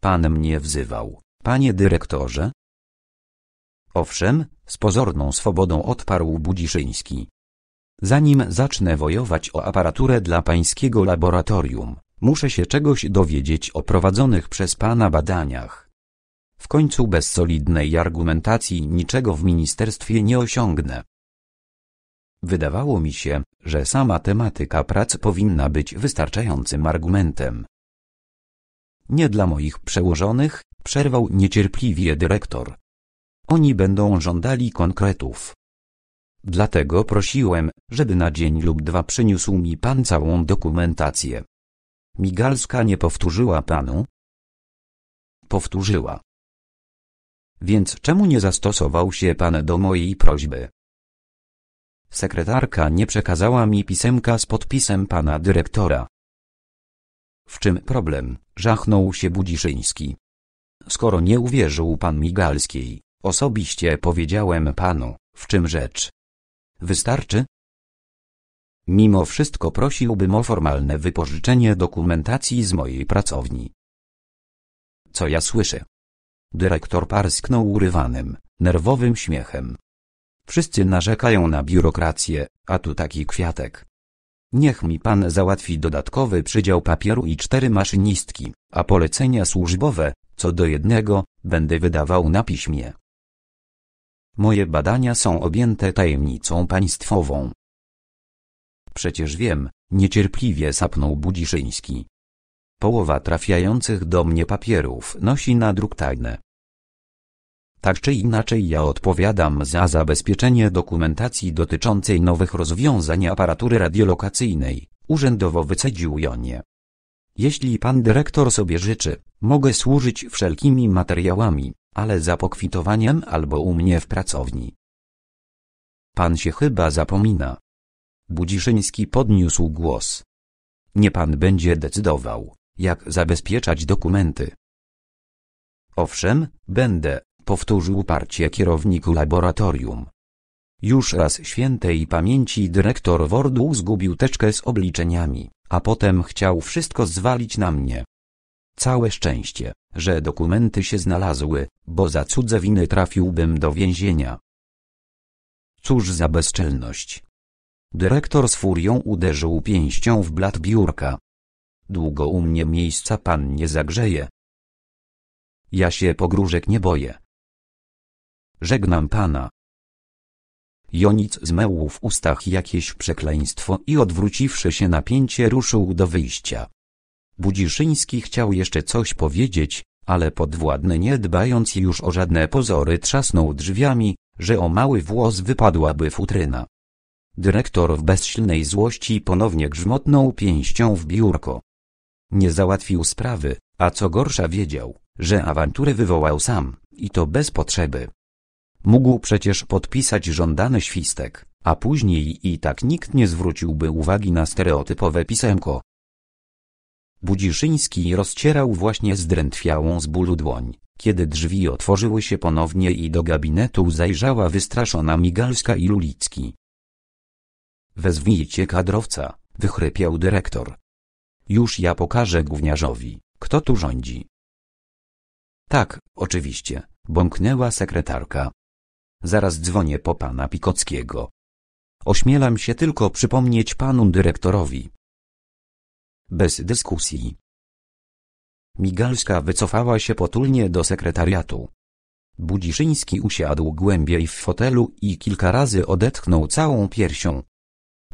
Pan mnie wzywał, panie dyrektorze? Owszem, z pozorną swobodą odparł Budziszyński. Zanim zacznę wojować o aparaturę dla pańskiego laboratorium, muszę się czegoś dowiedzieć o prowadzonych przez pana badaniach. W końcu bez solidnej argumentacji niczego w ministerstwie nie osiągnę. Wydawało mi się, że sama tematyka prac powinna być wystarczającym argumentem. Nie dla moich przełożonych, przerwał niecierpliwie dyrektor. Oni będą żądali konkretów. Dlatego prosiłem, żeby na dzień lub dwa przyniósł mi pan całą dokumentację. Migalska nie powtórzyła panu? Powtórzyła. Więc czemu nie zastosował się pan do mojej prośby? Sekretarka nie przekazała mi pisemka z podpisem pana dyrektora. W czym problem, żachnął się Budziszyński. Skoro nie uwierzył pan Migalskiej, osobiście powiedziałem panu, w czym rzecz. Wystarczy? Mimo wszystko prosiłbym o formalne wypożyczenie dokumentacji z mojej pracowni. Co ja słyszę? Dyrektor parsknął urywanym, nerwowym śmiechem. Wszyscy narzekają na biurokrację, a tu taki kwiatek. Niech mi pan załatwi dodatkowy przydział papieru i cztery maszynistki, a polecenia służbowe, co do jednego, będę wydawał na piśmie. Moje badania są objęte tajemnicą państwową. Przecież wiem, niecierpliwie sapnął Budziszyński. Połowa trafiających do mnie papierów nosi nadruk tajne. Tak czy inaczej ja odpowiadam za zabezpieczenie dokumentacji dotyczącej nowych rozwiązań aparatury radiolokacyjnej, urzędowo wycedził nie. Jeśli pan dyrektor sobie życzy, mogę służyć wszelkimi materiałami, ale za pokwitowaniem albo u mnie w pracowni. Pan się chyba zapomina. Budziszyński podniósł głos. Nie pan będzie decydował, jak zabezpieczać dokumenty. Owszem, będę, powtórzył uparcie kierowniku laboratorium. Już raz świętej pamięci dyrektor Wordu zgubił teczkę z obliczeniami, a potem chciał wszystko zwalić na mnie. Całe szczęście, że dokumenty się znalazły, bo za cudze winy trafiłbym do więzienia. Cóż za bezczelność. Dyrektor z furią uderzył pięścią w blat biurka. Długo u mnie miejsca pan nie zagrzeje. Ja się pogróżek nie boję. Żegnam pana. Jonic zmełł w ustach jakieś przekleństwo i odwróciwszy się napięcie ruszył do wyjścia. Budziszyński chciał jeszcze coś powiedzieć, ale podwładny nie dbając już o żadne pozory trzasnął drzwiami, że o mały włos wypadłaby futryna. Dyrektor w bezsilnej złości ponownie grzmotnął pięścią w biurko. Nie załatwił sprawy, a co gorsza wiedział, że awantury wywołał sam, i to bez potrzeby. Mógł przecież podpisać żądany świstek, a później i tak nikt nie zwróciłby uwagi na stereotypowe pisemko. Budziszyński rozcierał właśnie zdrętwiałą z bólu dłoń, kiedy drzwi otworzyły się ponownie i do gabinetu zajrzała wystraszona Migalska i Lulicki. Wezwijcie kadrowca, wychrypiał dyrektor. Już ja pokażę gówniarzowi, kto tu rządzi. Tak, oczywiście, bąknęła sekretarka, Zaraz dzwonię po pana Pikockiego. Ośmielam się tylko przypomnieć panu dyrektorowi. Bez dyskusji. Migalska wycofała się potulnie do sekretariatu. Budziszyński usiadł głębiej w fotelu i kilka razy odetchnął całą piersią.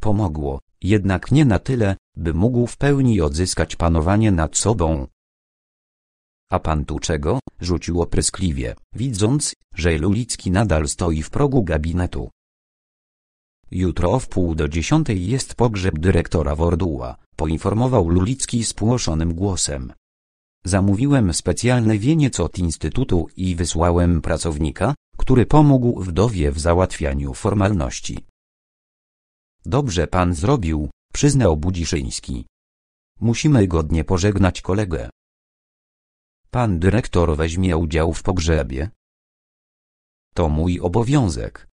Pomogło, jednak nie na tyle, by mógł w pełni odzyskać panowanie nad sobą. A pan tu czego? rzucił opryskliwie, widząc, że Lulicki nadal stoi w progu gabinetu. Jutro o pół do dziesiątej jest pogrzeb dyrektora Worduła, poinformował Lulicki spłoszonym głosem. Zamówiłem specjalny wieniec od instytutu i wysłałem pracownika, który pomógł wdowie w załatwianiu formalności. Dobrze pan zrobił, przyznał Budziszyński. Musimy godnie pożegnać kolegę. Pan dyrektor weźmie udział w pogrzebie. To mój obowiązek.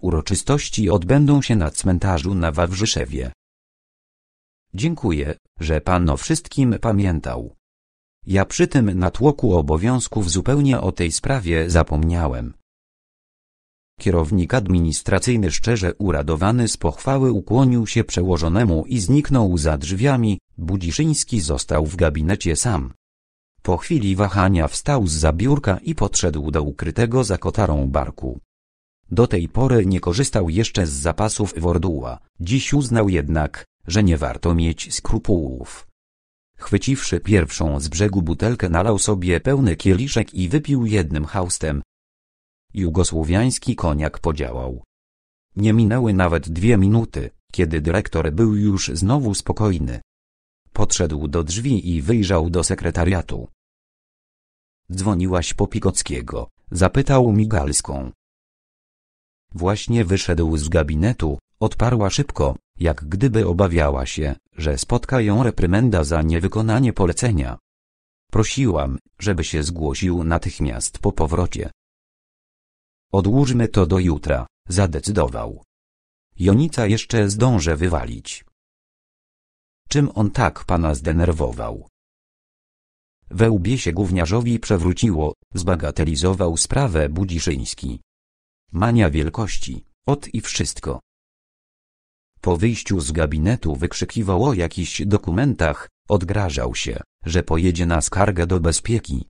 Uroczystości odbędą się na cmentarzu na Wawrzyszewie. Dziękuję, że pan o wszystkim pamiętał. Ja przy tym natłoku obowiązków zupełnie o tej sprawie zapomniałem. Kierownik administracyjny szczerze uradowany z pochwały ukłonił się przełożonemu i zniknął za drzwiami, Budziszyński został w gabinecie sam. Po chwili wahania wstał z za biurka i podszedł do ukrytego za kotarą barku. Do tej pory nie korzystał jeszcze z zapasów Worduła, dziś uznał jednak, że nie warto mieć skrupułów. Chwyciwszy pierwszą z brzegu butelkę nalał sobie pełny kieliszek i wypił jednym haustem. Jugosłowiański koniak podziałał. Nie minęły nawet dwie minuty, kiedy dyrektor był już znowu spokojny. Podszedł do drzwi i wyjrzał do sekretariatu. Dzwoniłaś po Pikockiego, zapytał Migalską. Właśnie wyszedł z gabinetu, odparła szybko, jak gdyby obawiała się, że spotka ją reprymenda za niewykonanie polecenia. Prosiłam, żeby się zgłosił natychmiast po powrocie. Odłóżmy to do jutra, zadecydował. Jonica jeszcze zdążę wywalić. Czym on tak pana zdenerwował? We łbie się gówniarzowi przewróciło, zbagatelizował sprawę Budziszyński. Mania wielkości, ot i wszystko. Po wyjściu z gabinetu wykrzykiwał o jakichś dokumentach, odgrażał się, że pojedzie na skargę do bezpieki.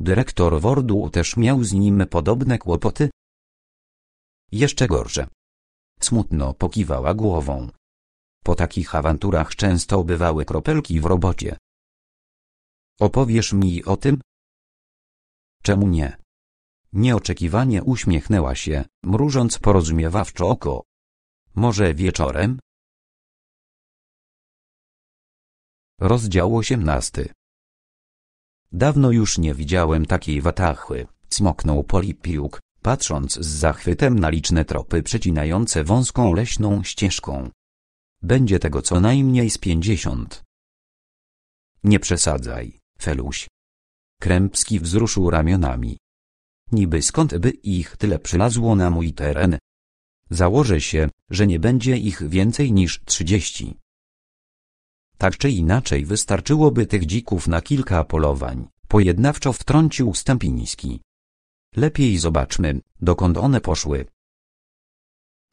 Dyrektor Wordu też miał z nim podobne kłopoty. Jeszcze gorsze. Smutno pokiwała głową. Po takich awanturach często bywały kropelki w robocie. Opowiesz mi o tym? Czemu nie? Nieoczekiwanie uśmiechnęła się, mrużąc porozumiewawczo oko. Może wieczorem? Rozdział 18 Dawno już nie widziałem takiej watachy, smoknął Polipiuk, patrząc z zachwytem na liczne tropy przecinające wąską leśną ścieżką. Będzie tego co najmniej z pięćdziesiąt. Nie przesadzaj. Feluś. Krępski wzruszył ramionami. Niby skąd by ich tyle przylazło na mój teren? Założę się, że nie będzie ich więcej niż trzydzieści. Tak czy inaczej wystarczyłoby tych dzików na kilka polowań, pojednawczo wtrącił Stępiński. Lepiej zobaczmy, dokąd one poszły.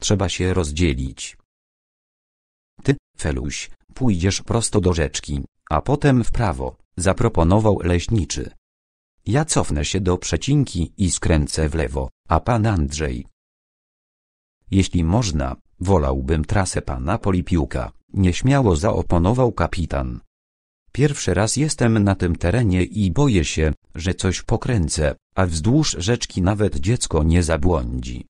Trzeba się rozdzielić. Ty, Feluś, pójdziesz prosto do rzeczki, a potem w prawo zaproponował leśniczy. Ja cofnę się do przecinki i skręcę w lewo, a pan Andrzej. Jeśli można, wolałbym trasę pana Polipiłka, nieśmiało zaoponował kapitan. Pierwszy raz jestem na tym terenie i boję się, że coś pokręcę, a wzdłuż rzeczki nawet dziecko nie zabłądzi.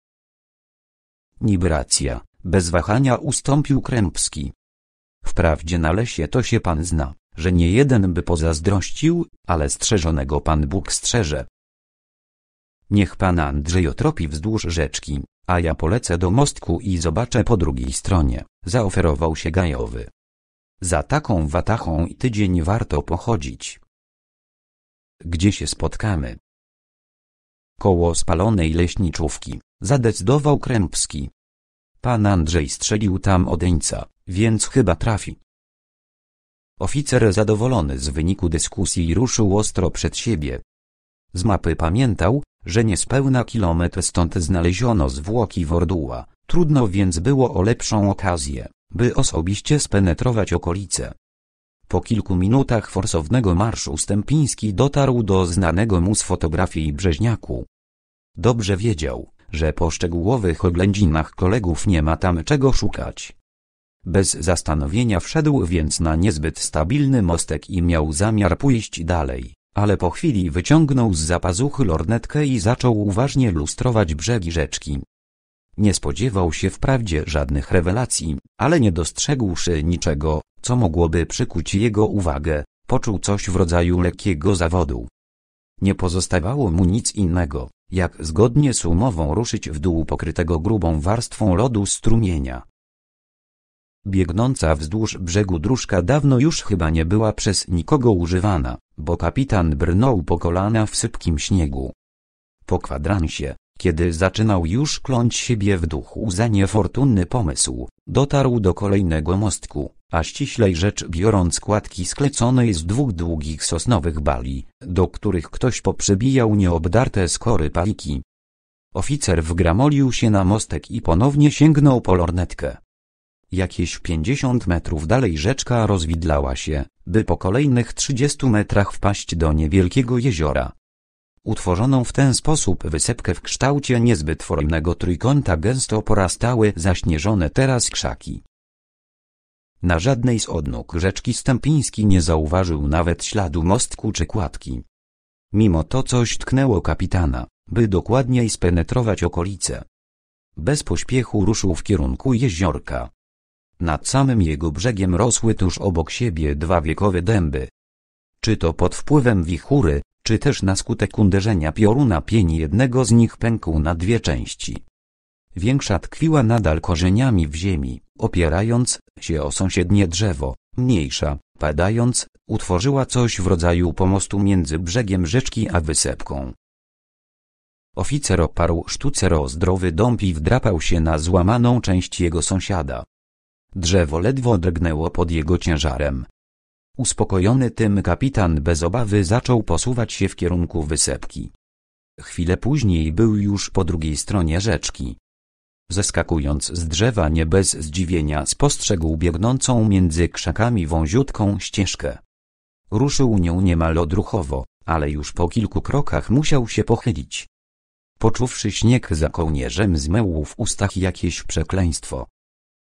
Nibracja. bez wahania ustąpił Krępski. Wprawdzie na lesie to się pan zna, że nie jeden by pozazdrościł, ale strzeżonego Pan Bóg strzeże. Niech Pan Andrzej otropi wzdłuż rzeczki, a ja polecę do mostku i zobaczę po drugiej stronie, zaoferował się Gajowy. Za taką watachą i tydzień warto pochodzić. Gdzie się spotkamy? Koło spalonej leśniczówki, zadecydował Krępski. Pan Andrzej strzelił tam odeńca, więc chyba trafi. Oficer zadowolony z wyniku dyskusji ruszył ostro przed siebie. Z mapy pamiętał, że niespełna kilometr stąd znaleziono zwłoki Worduła, trudno więc było o lepszą okazję, by osobiście spenetrować okolice. Po kilku minutach forsownego marszu Stępiński dotarł do znanego mu z fotografii Brzeźniaku. Dobrze wiedział, że po szczegółowych oględzinach kolegów nie ma tam czego szukać, bez zastanowienia wszedł więc na niezbyt stabilny mostek i miał zamiar pójść dalej, ale po chwili wyciągnął z zapazuchy lornetkę i zaczął uważnie lustrować brzegi rzeczki. Nie spodziewał się wprawdzie żadnych rewelacji, ale nie dostrzegłszy niczego, co mogłoby przykuć jego uwagę, poczuł coś w rodzaju lekkiego zawodu. Nie pozostawało mu nic innego, jak zgodnie z umową ruszyć w dół pokrytego grubą warstwą lodu strumienia, Biegnąca wzdłuż brzegu dróżka dawno już chyba nie była przez nikogo używana, bo kapitan brnął po kolana w sypkim śniegu. Po kwadransie, kiedy zaczynał już kląć siebie w duchu za niefortunny pomysł, dotarł do kolejnego mostku, a ściślej rzecz biorąc kładki skleconej z dwóch długich sosnowych bali, do których ktoś poprzebijał nieobdarte skory paliki. Oficer wgramolił się na mostek i ponownie sięgnął po lornetkę. Jakieś pięćdziesiąt metrów dalej rzeczka rozwidlała się, by po kolejnych trzydziestu metrach wpaść do niewielkiego jeziora. Utworzoną w ten sposób wysepkę w kształcie niezbyt formnego trójkąta gęsto porastały zaśnieżone teraz krzaki. Na żadnej z odnóg rzeczki Stępiński nie zauważył nawet śladu mostku czy kładki. Mimo to coś tknęło kapitana, by dokładniej spenetrować okolice. Bez pośpiechu ruszył w kierunku jeziorka. Nad samym jego brzegiem rosły tuż obok siebie dwa wiekowe dęby. Czy to pod wpływem wichury, czy też na skutek uderzenia pioruna pień jednego z nich pękł na dwie części. Większa tkwiła nadal korzeniami w ziemi, opierając się o sąsiednie drzewo, mniejsza, padając, utworzyła coś w rodzaju pomostu między brzegiem rzeczki a wysepką. Oficer oparł sztucer o zdrowy dąb i wdrapał się na złamaną część jego sąsiada. Drzewo ledwo drgnęło pod jego ciężarem. Uspokojony tym kapitan bez obawy zaczął posuwać się w kierunku wysepki. Chwilę później był już po drugiej stronie rzeczki. Zeskakując z drzewa nie bez zdziwienia spostrzegł biegnącą między krzakami wąziutką ścieżkę. Ruszył nią niemal odruchowo, ale już po kilku krokach musiał się pochylić. Poczuwszy śnieg za kołnierzem zmył w ustach jakieś przekleństwo.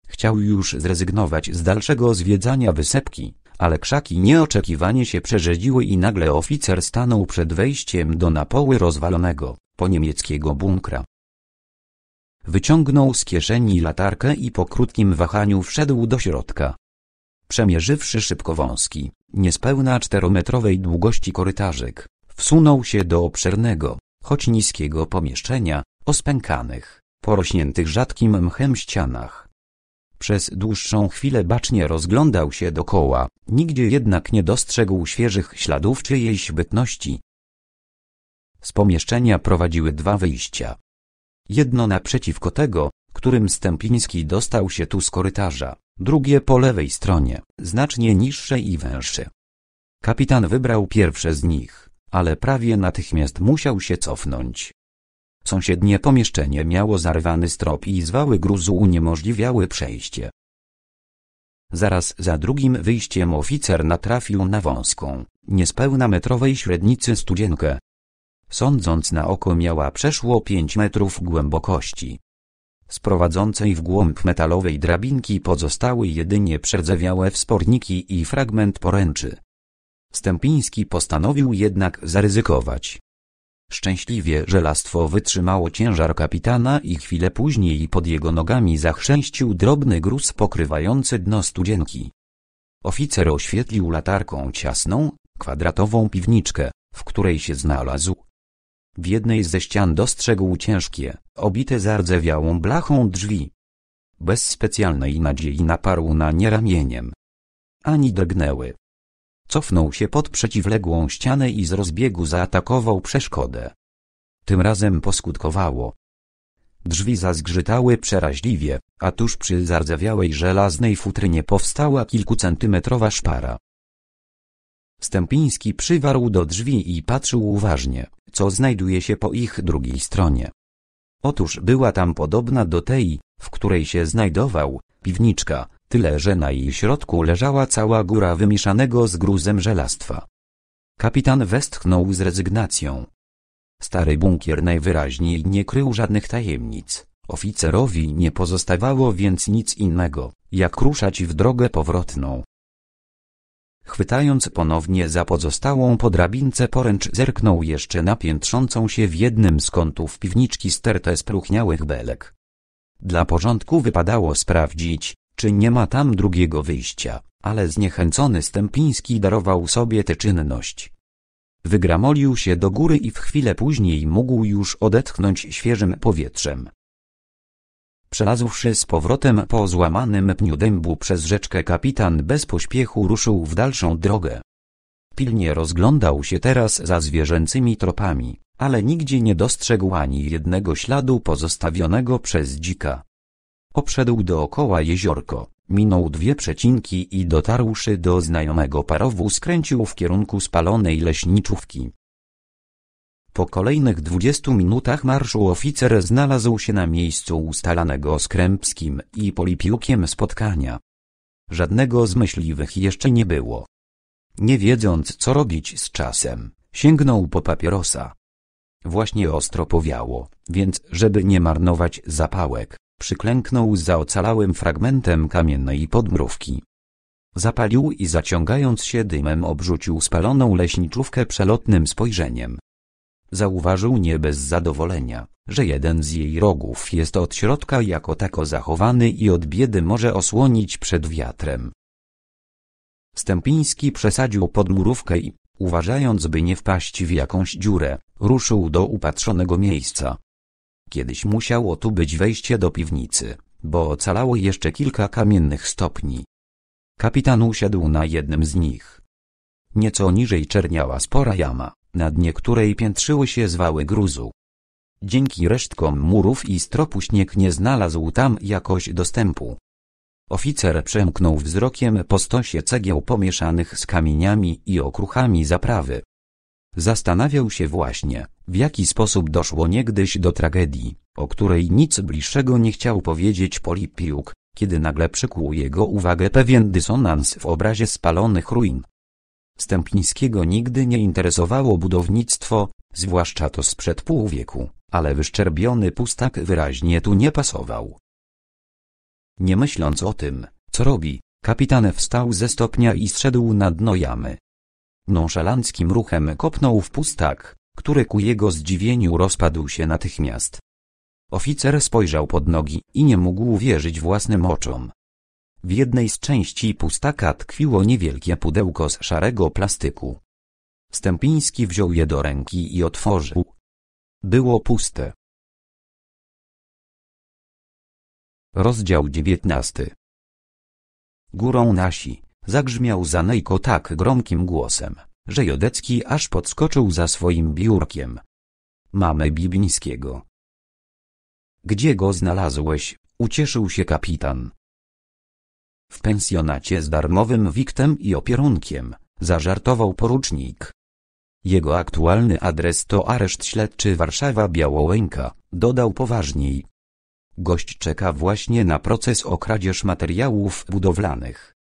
Chciał już zrezygnować z dalszego zwiedzania wysepki, ale krzaki nieoczekiwanie się przerzedziły i nagle oficer stanął przed wejściem do napoły rozwalonego, po niemieckiego bunkra. Wyciągnął z kieszeni latarkę i po krótkim wahaniu wszedł do środka. Przemierzywszy szybko wąski, niespełna czterometrowej długości korytarzyk, wsunął się do obszernego, choć niskiego pomieszczenia, o spękanych, porośniętych rzadkim mchem ścianach. Przez dłuższą chwilę bacznie rozglądał się dokoła, nigdzie jednak nie dostrzegł świeżych śladów czyjejś bytności. Z pomieszczenia prowadziły dwa wyjścia. Jedno naprzeciwko tego, którym Stępiński dostał się tu z korytarza, drugie po lewej stronie, znacznie niższe i węższe. Kapitan wybrał pierwsze z nich, ale prawie natychmiast musiał się cofnąć, Sąsiednie pomieszczenie miało zarwany strop i zwały gruzu uniemożliwiały przejście. Zaraz za drugim wyjściem oficer natrafił na wąską, niespełna metrowej średnicy studzienkę. Sądząc na oko miała przeszło pięć metrów głębokości. Z prowadzącej w głąb metalowej drabinki pozostały jedynie przerdzewiałe wsporniki i fragment poręczy. Stępiński postanowił jednak zaryzykować. Szczęśliwie żelastwo wytrzymało ciężar kapitana i chwilę później pod jego nogami zachrzęścił drobny gruz pokrywający dno studzienki. Oficer oświetlił latarką ciasną, kwadratową piwniczkę, w której się znalazł. W jednej ze ścian dostrzegł ciężkie, obite zardzewiałą blachą drzwi. Bez specjalnej nadziei naparł na nie ramieniem. Ani drgnęły. Cofnął się pod przeciwległą ścianę i z rozbiegu zaatakował przeszkodę. Tym razem poskutkowało. Drzwi zazgrzytały przeraźliwie, a tuż przy zardzewiałej żelaznej futrynie powstała kilkucentymetrowa szpara. Stępiński przywarł do drzwi i patrzył uważnie, co znajduje się po ich drugiej stronie. Otóż była tam podobna do tej, w której się znajdował, piwniczka, tyle że na jej środku leżała cała góra wymieszanego z gruzem żelastwa. Kapitan westchnął z rezygnacją. Stary bunkier najwyraźniej nie krył żadnych tajemnic. Oficerowi nie pozostawało więc nic innego, jak ruszać w drogę powrotną. Chwytając ponownie za pozostałą podrabince poręcz zerknął jeszcze na piętrzącą się w jednym z kątów piwniczki stertę spruchniałych belek. Dla porządku wypadało sprawdzić, czy nie ma tam drugiego wyjścia, ale zniechęcony Stępiński darował sobie tę czynność. Wygramolił się do góry i w chwilę później mógł już odetchnąć świeżym powietrzem. Przelazłszy z powrotem po złamanym pniu dębu przez rzeczkę kapitan bez pośpiechu ruszył w dalszą drogę. Pilnie rozglądał się teraz za zwierzęcymi tropami, ale nigdzie nie dostrzegł ani jednego śladu pozostawionego przez dzika. Obszedł dookoła jeziorko, minął dwie przecinki i dotarłszy do znajomego parowu skręcił w kierunku spalonej leśniczówki. Po kolejnych dwudziestu minutach marszu oficer znalazł się na miejscu ustalanego z Krępskim i Polipiukiem spotkania. Żadnego z myśliwych jeszcze nie było. Nie wiedząc co robić z czasem, sięgnął po papierosa. Właśnie ostro powiało, więc żeby nie marnować zapałek, Przyklęknął za ocalałym fragmentem kamiennej podmrówki. Zapalił i zaciągając się dymem obrzucił spaloną leśniczówkę przelotnym spojrzeniem. Zauważył nie bez zadowolenia, że jeden z jej rogów jest od środka jako tako zachowany i od biedy może osłonić przed wiatrem. Stępiński przesadził podmurówkę i, uważając by nie wpaść w jakąś dziurę, ruszył do upatrzonego miejsca. Kiedyś musiało tu być wejście do piwnicy, bo ocalało jeszcze kilka kamiennych stopni. Kapitan usiadł na jednym z nich. Nieco niżej czerniała spora jama, na dnie której piętrzyły się zwały gruzu. Dzięki resztkom murów i stropu śnieg nie znalazł tam jakoś dostępu. Oficer przemknął wzrokiem po stosie cegieł pomieszanych z kamieniami i okruchami zaprawy. Zastanawiał się właśnie, w jaki sposób doszło niegdyś do tragedii, o której nic bliższego nie chciał powiedzieć Polipiuk, kiedy nagle przykuł jego uwagę pewien dysonans w obrazie spalonych ruin. Stępińskiego nigdy nie interesowało budownictwo, zwłaszcza to sprzed pół wieku, ale wyszczerbiony pustak wyraźnie tu nie pasował. Nie myśląc o tym, co robi, kapitan wstał ze stopnia i zszedł na dno jamy. Nonszalanckim ruchem kopnął w pustak, który ku jego zdziwieniu rozpadł się natychmiast. Oficer spojrzał pod nogi i nie mógł wierzyć własnym oczom. W jednej z części pustaka tkwiło niewielkie pudełko z szarego plastiku. Stępiński wziął je do ręki i otworzył. Było puste. Rozdział dziewiętnasty. Górą nasi, zagrzmiał Zanejko tak gromkim głosem, że Jodecki aż podskoczył za swoim biurkiem. Mamy Bibińskiego. Gdzie go znalazłeś? Ucieszył się kapitan. W pensjonacie z darmowym wiktem i opierunkiem, zażartował porucznik. Jego aktualny adres to areszt śledczy Warszawa Białołęka, dodał poważniej. Gość czeka właśnie na proces o kradzież materiałów budowlanych.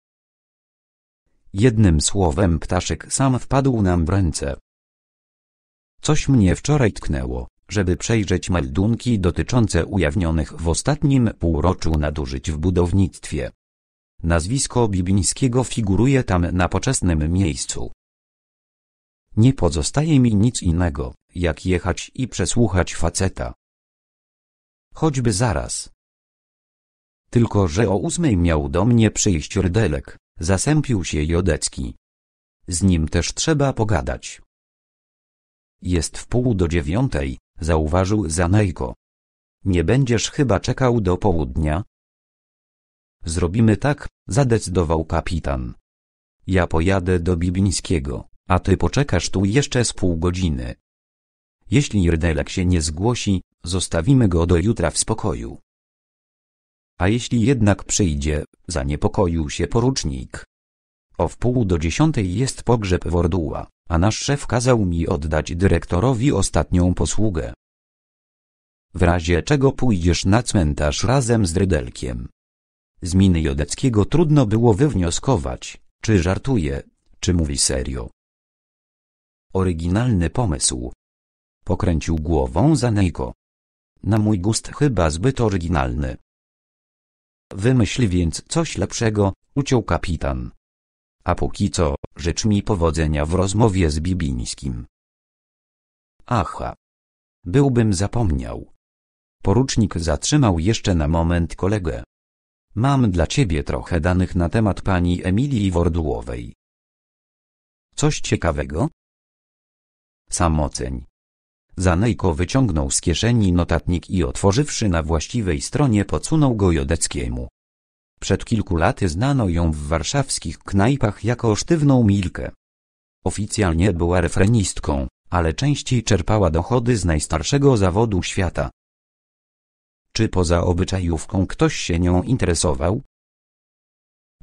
Jednym słowem ptaszek sam wpadł nam w ręce. Coś mnie wczoraj tknęło, żeby przejrzeć meldunki dotyczące ujawnionych w ostatnim półroczu nadużyć w budownictwie. Nazwisko Bibińskiego figuruje tam na poczesnym miejscu. Nie pozostaje mi nic innego, jak jechać i przesłuchać faceta. Choćby zaraz. Tylko, że o ósmej miał do mnie przyjść rydelek. Zasępił się Jodecki. Z nim też trzeba pogadać. Jest w pół do dziewiątej, zauważył Zanejko. Nie będziesz chyba czekał do południa? Zrobimy tak, zadecydował kapitan. Ja pojadę do Bibińskiego, a ty poczekasz tu jeszcze z pół godziny. Jeśli Rydelek się nie zgłosi, zostawimy go do jutra w spokoju. A jeśli jednak przyjdzie, zaniepokoił się porucznik. O wpół do dziesiątej jest pogrzeb Worduła, a nasz szef kazał mi oddać dyrektorowi ostatnią posługę. W razie czego pójdziesz na cmentarz razem z Rydelkiem. Z miny Jodeckiego trudno było wywnioskować, czy żartuje, czy mówi serio. Oryginalny pomysł. Pokręcił głową Zanejko. Na mój gust chyba zbyt oryginalny. Wymyśl więc coś lepszego, uciął kapitan. A póki co, życz mi powodzenia w rozmowie z Bibińskim. Aha. Byłbym zapomniał. Porucznik zatrzymał jeszcze na moment kolegę. Mam dla ciebie trochę danych na temat pani Emilii Wordłowej. Coś ciekawego? Samoceń. Zanejko wyciągnął z kieszeni notatnik i otworzywszy na właściwej stronie podsunął go Jodeckiemu. Przed kilku laty znano ją w warszawskich knajpach jako sztywną Milkę. Oficjalnie była refrenistką, ale częściej czerpała dochody z najstarszego zawodu świata. Czy poza obyczajówką ktoś się nią interesował?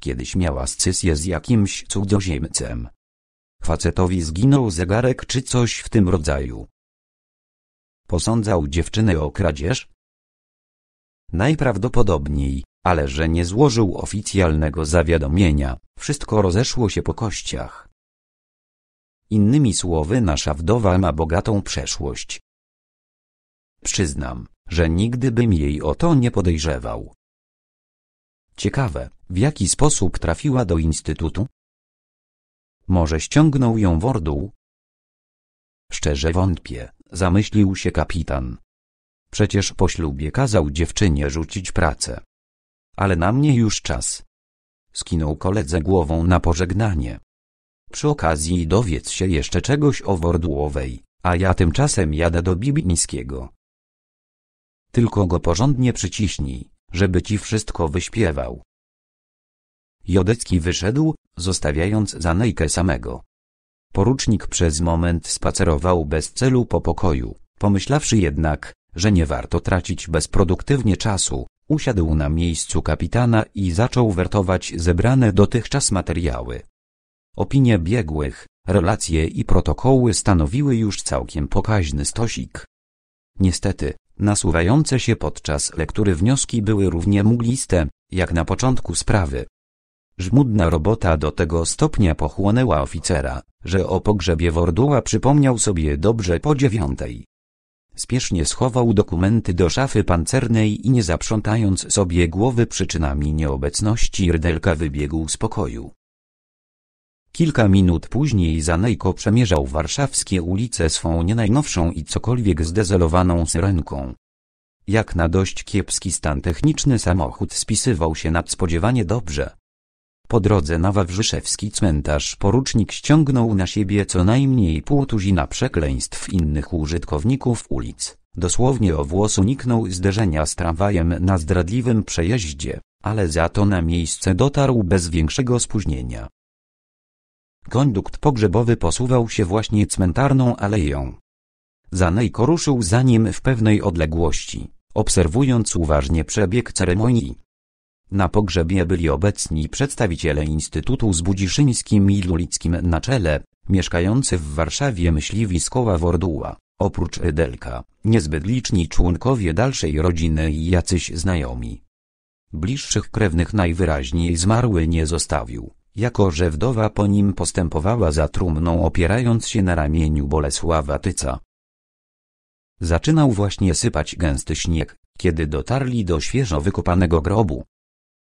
Kiedyś miała scysję z jakimś cudzoziemcem. Facetowi zginął zegarek czy coś w tym rodzaju posądzał dziewczynę o kradzież? Najprawdopodobniej, ale że nie złożył oficjalnego zawiadomienia, wszystko rozeszło się po kościach. Innymi słowy nasza wdowa ma bogatą przeszłość. Przyznam, że nigdy bym jej o to nie podejrzewał. Ciekawe, w jaki sposób trafiła do instytutu? Może ściągnął ją w Worduł? Szczerze wątpię, zamyślił się kapitan. Przecież po ślubie kazał dziewczynie rzucić pracę. Ale na mnie już czas. Skinął koledze głową na pożegnanie. Przy okazji dowiedz się jeszcze czegoś o Wordłowej, a ja tymczasem jadę do Bibińskiego. Tylko go porządnie przyciśnij, żeby ci wszystko wyśpiewał. Jodecki wyszedł, zostawiając Zanejkę samego. Porucznik przez moment spacerował bez celu po pokoju. Pomyślawszy jednak, że nie warto tracić bezproduktywnie czasu, usiadł na miejscu kapitana i zaczął wertować zebrane dotychczas materiały. Opinie biegłych, relacje i protokoły stanowiły już całkiem pokaźny stosik. Niestety, nasuwające się podczas lektury wnioski były równie mgliste, jak na początku sprawy. Żmudna robota do tego stopnia pochłonęła oficera, że o pogrzebie Worduła przypomniał sobie dobrze po dziewiątej. Spiesznie schował dokumenty do szafy pancernej i nie zaprzątając sobie głowy przyczynami nieobecności Rydelka wybiegł z pokoju. Kilka minut później Zanejko przemierzał warszawskie ulice swą nie najnowszą i cokolwiek zdezelowaną syrenką. Jak na dość kiepski stan techniczny samochód spisywał się nadspodziewanie dobrze. Po drodze na Wawrzyszewski cmentarz porucznik ściągnął na siebie co najmniej pół tuzina przekleństw innych użytkowników ulic. Dosłownie o włos uniknął zderzenia z tramwajem na zdradliwym przejeździe, ale za to na miejsce dotarł bez większego spóźnienia. Kondukt pogrzebowy posuwał się właśnie cmentarną aleją. Zanejko ruszył za nim w pewnej odległości, obserwując uważnie przebieg ceremonii. Na pogrzebie byli obecni przedstawiciele Instytutu z Budziszyńskim i Lulickim na czele, mieszkający w Warszawie myśliwi z koła Worduła, oprócz Edelka, niezbyt liczni członkowie dalszej rodziny i jacyś znajomi. Bliższych krewnych najwyraźniej zmarły nie zostawił, jako że wdowa po nim postępowała za trumną opierając się na ramieniu Bolesława Tyca. Zaczynał właśnie sypać gęsty śnieg, kiedy dotarli do świeżo wykopanego grobu.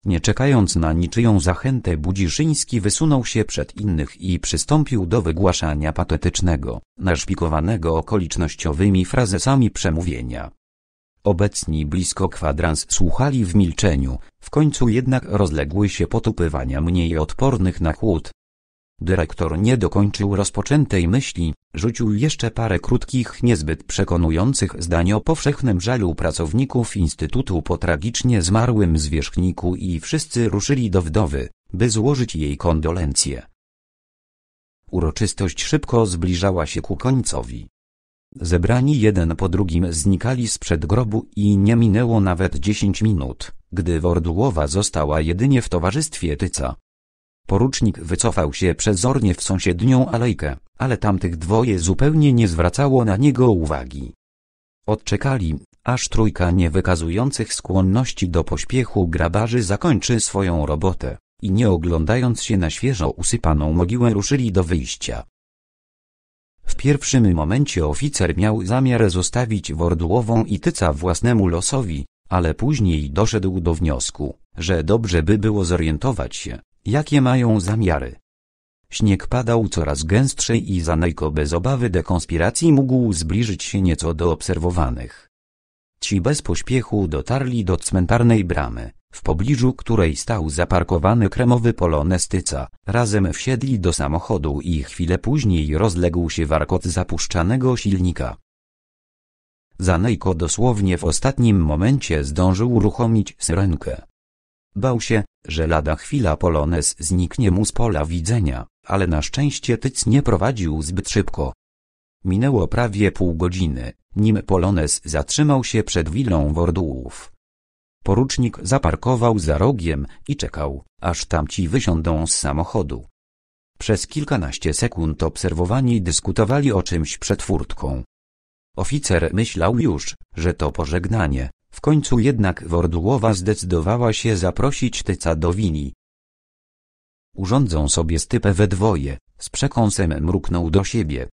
Nie czekając na niczyją zachętę Budziszyński wysunął się przed innych i przystąpił do wygłaszania patetycznego, naszpikowanego okolicznościowymi frazesami przemówienia. Obecni blisko kwadrans słuchali w milczeniu, w końcu jednak rozległy się potupywania mniej odpornych na chłód, Dyrektor nie dokończył rozpoczętej myśli, rzucił jeszcze parę krótkich, niezbyt przekonujących zdań o powszechnym żalu pracowników Instytutu po tragicznie zmarłym zwierzchniku i wszyscy ruszyli do wdowy, by złożyć jej kondolencje. Uroczystość szybko zbliżała się ku końcowi. Zebrani jeden po drugim znikali z grobu i nie minęło nawet dziesięć minut, gdy Wordułowa została jedynie w towarzystwie Tyca, Porucznik wycofał się przezornie w sąsiednią alejkę, ale tamtych dwoje zupełnie nie zwracało na niego uwagi. Odczekali, aż trójka niewykazujących skłonności do pośpiechu grabarzy zakończy swoją robotę i nie oglądając się na świeżo usypaną mogiłę ruszyli do wyjścia. W pierwszym momencie oficer miał zamiar zostawić wordłową i tyca własnemu losowi, ale później doszedł do wniosku, że dobrze by było zorientować się, Jakie mają zamiary? Śnieg padał coraz gęstszej i Zanejko bez obawy dekonspiracji mógł zbliżyć się nieco do obserwowanych. Ci bez pośpiechu dotarli do cmentarnej bramy, w pobliżu której stał zaparkowany kremowy polonestyca. Razem wsiedli do samochodu i chwilę później rozległ się warkot zapuszczanego silnika. Zanejko dosłownie w ostatnim momencie zdążył uruchomić syrenkę. Bał się, że lada chwila Polones zniknie mu z pola widzenia, ale na szczęście Tyc nie prowadził zbyt szybko. Minęło prawie pół godziny, nim Polones zatrzymał się przed willą Wordułów. Porucznik zaparkował za rogiem i czekał, aż tamci wysiądą z samochodu. Przez kilkanaście sekund obserwowani dyskutowali o czymś przed furtką. Oficer myślał już, że to pożegnanie, w końcu jednak Wordłowa zdecydowała się zaprosić Tyca do wini. Urządzą sobie stypę we dwoje, z przekąsem mruknął do siebie.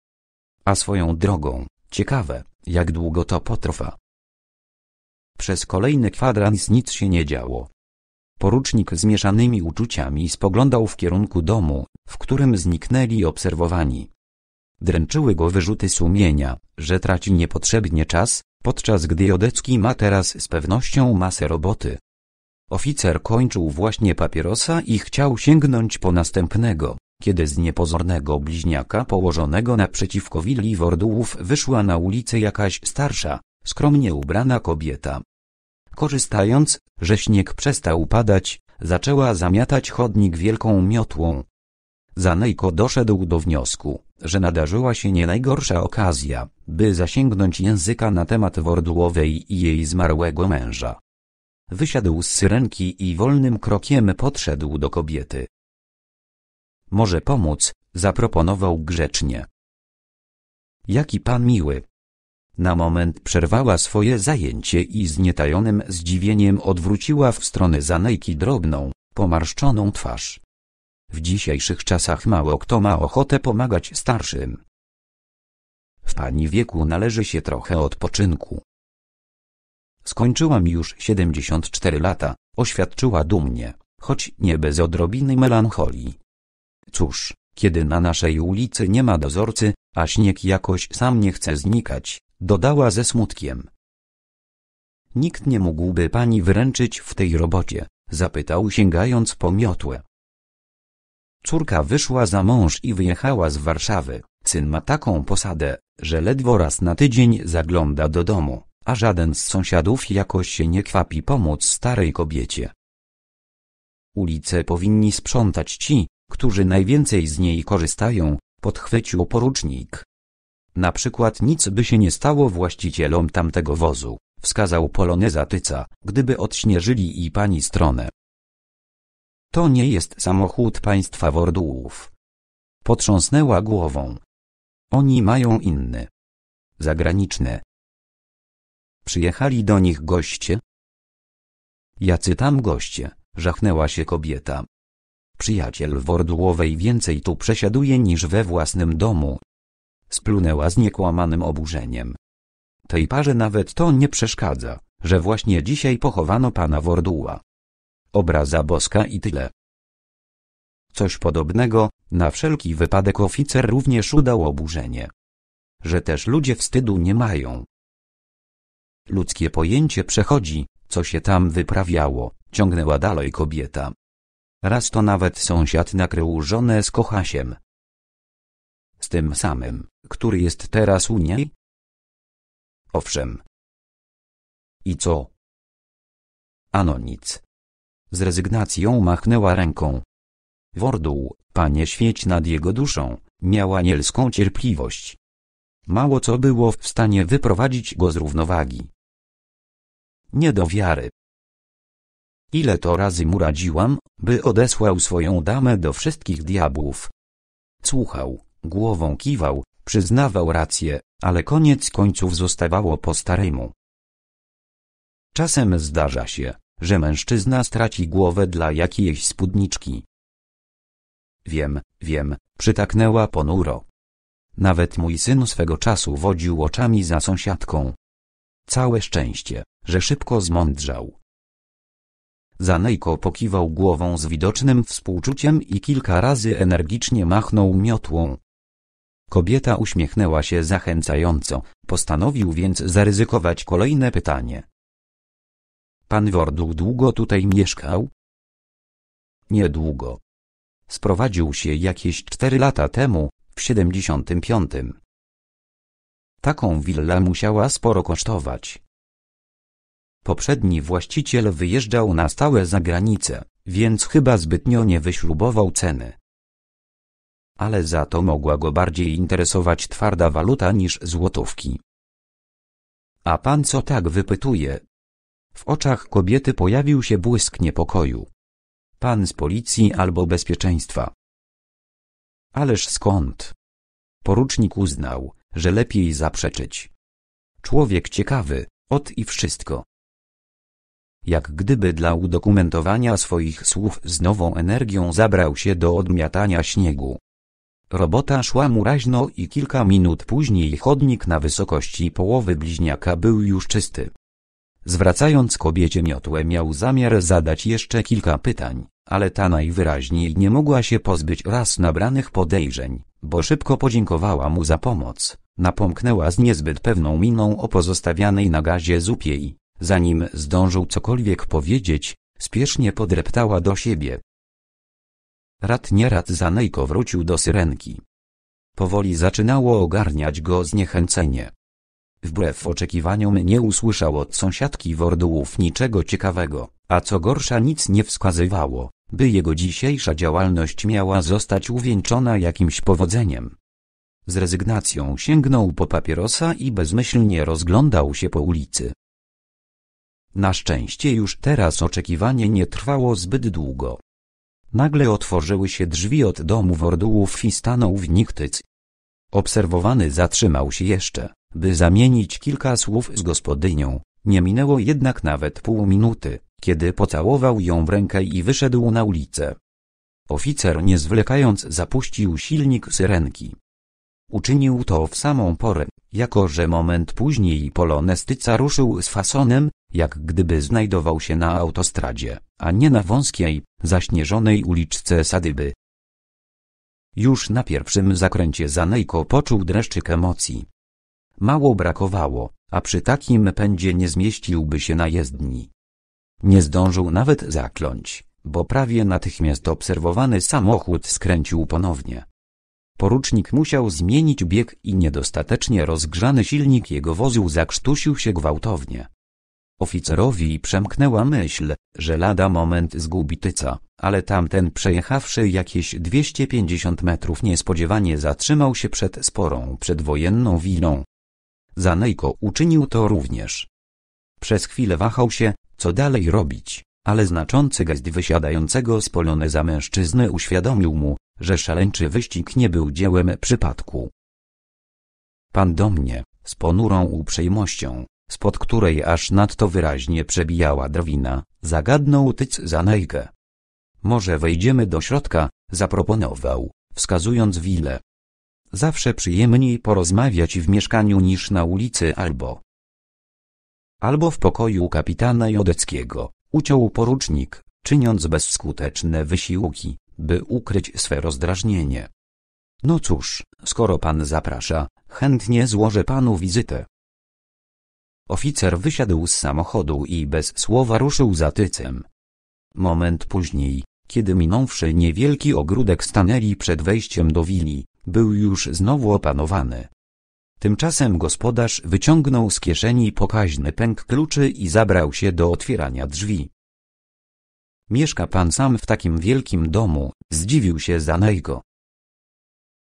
A swoją drogą, ciekawe, jak długo to potrwa. Przez kolejny kwadrans nic się nie działo. Porucznik z mieszanymi uczuciami spoglądał w kierunku domu, w którym zniknęli obserwowani. Dręczyły go wyrzuty sumienia, że traci niepotrzebnie czas, podczas gdy Jodecki ma teraz z pewnością masę roboty. Oficer kończył właśnie papierosa i chciał sięgnąć po następnego, kiedy z niepozornego bliźniaka położonego naprzeciwko willi Wordułów wyszła na ulicę jakaś starsza, skromnie ubrana kobieta. Korzystając, że śnieg przestał padać, zaczęła zamiatać chodnik wielką miotłą. Zanejko doszedł do wniosku, że nadarzyła się nie najgorsza okazja, by zasięgnąć języka na temat Wordłowej i jej zmarłego męża. Wysiadł z syrenki i wolnym krokiem podszedł do kobiety. Może pomóc, zaproponował grzecznie. Jaki pan miły. Na moment przerwała swoje zajęcie i z nietajonym zdziwieniem odwróciła w stronę Zanejki drobną, pomarszczoną twarz. W dzisiejszych czasach mało kto ma ochotę pomagać starszym. W pani wieku należy się trochę odpoczynku. Skończyłam już 74 lata, oświadczyła dumnie, choć nie bez odrobiny melancholii. Cóż, kiedy na naszej ulicy nie ma dozorcy, a śnieg jakoś sam nie chce znikać, dodała ze smutkiem. Nikt nie mógłby pani wyręczyć w tej robocie, zapytał sięgając po miotłę. Córka wyszła za mąż i wyjechała z Warszawy. Syn ma taką posadę, że ledwo raz na tydzień zagląda do domu, a żaden z sąsiadów jakoś się nie kwapi pomóc starej kobiecie. Ulice powinni sprzątać ci, którzy najwięcej z niej korzystają, podchwycił porucznik. Na przykład nic by się nie stało właścicielom tamtego wozu, wskazał Poloneza Tyca, gdyby odśnieżyli i pani stronę. To nie jest samochód państwa Wordułów. Potrząsnęła głową. Oni mają inny. Zagraniczny. Przyjechali do nich goście? Jacy tam goście, żachnęła się kobieta. Przyjaciel Wordułowej więcej tu przesiaduje niż we własnym domu. Splunęła z niekłamanym oburzeniem. Tej parze nawet to nie przeszkadza, że właśnie dzisiaj pochowano pana Worduła obraza boska i tyle. Coś podobnego, na wszelki wypadek oficer również udał oburzenie. Że też ludzie wstydu nie mają. Ludzkie pojęcie przechodzi, co się tam wyprawiało, ciągnęła dalej kobieta. Raz to nawet sąsiad nakrył żonę z kochasiem. Z tym samym, który jest teraz u niej? Owszem. I co? Ano nic. Z rezygnacją machnęła ręką. Worduł, panie świeć nad jego duszą, miał anielską cierpliwość. Mało co było w stanie wyprowadzić go z równowagi. Nie do wiary. Ile to razy mu radziłam, by odesłał swoją damę do wszystkich diabłów. Słuchał, głową kiwał, przyznawał rację, ale koniec końców zostawało po staremu. Czasem zdarza się, że mężczyzna straci głowę dla jakiejś spódniczki. Wiem, wiem, przytaknęła ponuro. Nawet mój syn swego czasu wodził oczami za sąsiadką. Całe szczęście, że szybko zmądrzał. Zanejko pokiwał głową z widocznym współczuciem i kilka razy energicznie machnął miotłą. Kobieta uśmiechnęła się zachęcająco, postanowił więc zaryzykować kolejne pytanie. Pan Worduch długo tutaj mieszkał? Niedługo. Sprowadził się jakieś cztery lata temu, w 75. Taką willę musiała sporo kosztować. Poprzedni właściciel wyjeżdżał na stałe za granicę, więc chyba zbytnio nie wyśrubował ceny. Ale za to mogła go bardziej interesować twarda waluta niż złotówki. A pan co tak wypytuje, w oczach kobiety pojawił się błysk niepokoju. Pan z policji albo bezpieczeństwa. Ależ skąd? Porucznik uznał, że lepiej zaprzeczyć. Człowiek ciekawy, od i wszystko. Jak gdyby dla udokumentowania swoich słów z nową energią zabrał się do odmiatania śniegu. Robota szła raźno i kilka minut później chodnik na wysokości połowy bliźniaka był już czysty. Zwracając kobiecie miotłę miał zamiar zadać jeszcze kilka pytań, ale ta najwyraźniej nie mogła się pozbyć raz nabranych podejrzeń, bo szybko podziękowała mu za pomoc, napomknęła z niezbyt pewną miną o pozostawianej na gazie zupie i, zanim zdążył cokolwiek powiedzieć, spiesznie podreptała do siebie. Rad nierad Zanejko wrócił do syrenki. Powoli zaczynało ogarniać go zniechęcenie. Wbrew oczekiwaniom nie usłyszał od sąsiadki Wordułów niczego ciekawego, a co gorsza nic nie wskazywało, by jego dzisiejsza działalność miała zostać uwieńczona jakimś powodzeniem. Z rezygnacją sięgnął po papierosa i bezmyślnie rozglądał się po ulicy. Na szczęście już teraz oczekiwanie nie trwało zbyt długo. Nagle otworzyły się drzwi od domu Wordułów i stanął w nich tyc. Obserwowany zatrzymał się jeszcze by zamienić kilka słów z gospodynią. Nie minęło jednak nawet pół minuty, kiedy pocałował ją w rękę i wyszedł na ulicę. Oficer nie zwlekając zapuścił silnik syrenki. Uczynił to w samą porę, jako że moment później polonestyca ruszył z fasonem, jak gdyby znajdował się na autostradzie, a nie na wąskiej, zaśnieżonej uliczce Sadyby. Już na pierwszym zakręcie Zanejko poczuł dreszczyk emocji. Mało brakowało, a przy takim pędzie nie zmieściłby się na jezdni. Nie zdążył nawet zakląć, bo prawie natychmiast obserwowany samochód skręcił ponownie. Porucznik musiał zmienić bieg i niedostatecznie rozgrzany silnik jego wozu zakrztusił się gwałtownie. Oficerowi przemknęła myśl, że lada moment zgubi tyca, ale tamten przejechawszy jakieś 250 metrów niespodziewanie zatrzymał się przed sporą przedwojenną willą, Zanejko uczynił to również. Przez chwilę wahał się, co dalej robić, ale znaczący gest wysiadającego z poloneza mężczyzny uświadomił mu, że szaleńczy wyścig nie był dziełem przypadku. Pan do mnie, z ponurą uprzejmością, spod której aż nadto wyraźnie przebijała drwina, zagadnął tyc Zanejkę. Może wejdziemy do środka, zaproponował, wskazując wile. Zawsze przyjemniej porozmawiać w mieszkaniu niż na ulicy albo albo w pokoju kapitana Jodeckiego, uciął porucznik, czyniąc bezskuteczne wysiłki, by ukryć swe rozdrażnienie. No cóż, skoro pan zaprasza, chętnie złożę panu wizytę. Oficer wysiadł z samochodu i bez słowa ruszył za tycem. Moment później, kiedy minąwszy niewielki ogródek stanęli przed wejściem do willi, był już znowu opanowany. Tymczasem gospodarz wyciągnął z kieszeni pokaźny pęk kluczy i zabrał się do otwierania drzwi. Mieszka pan sam w takim wielkim domu, zdziwił się Zanejko.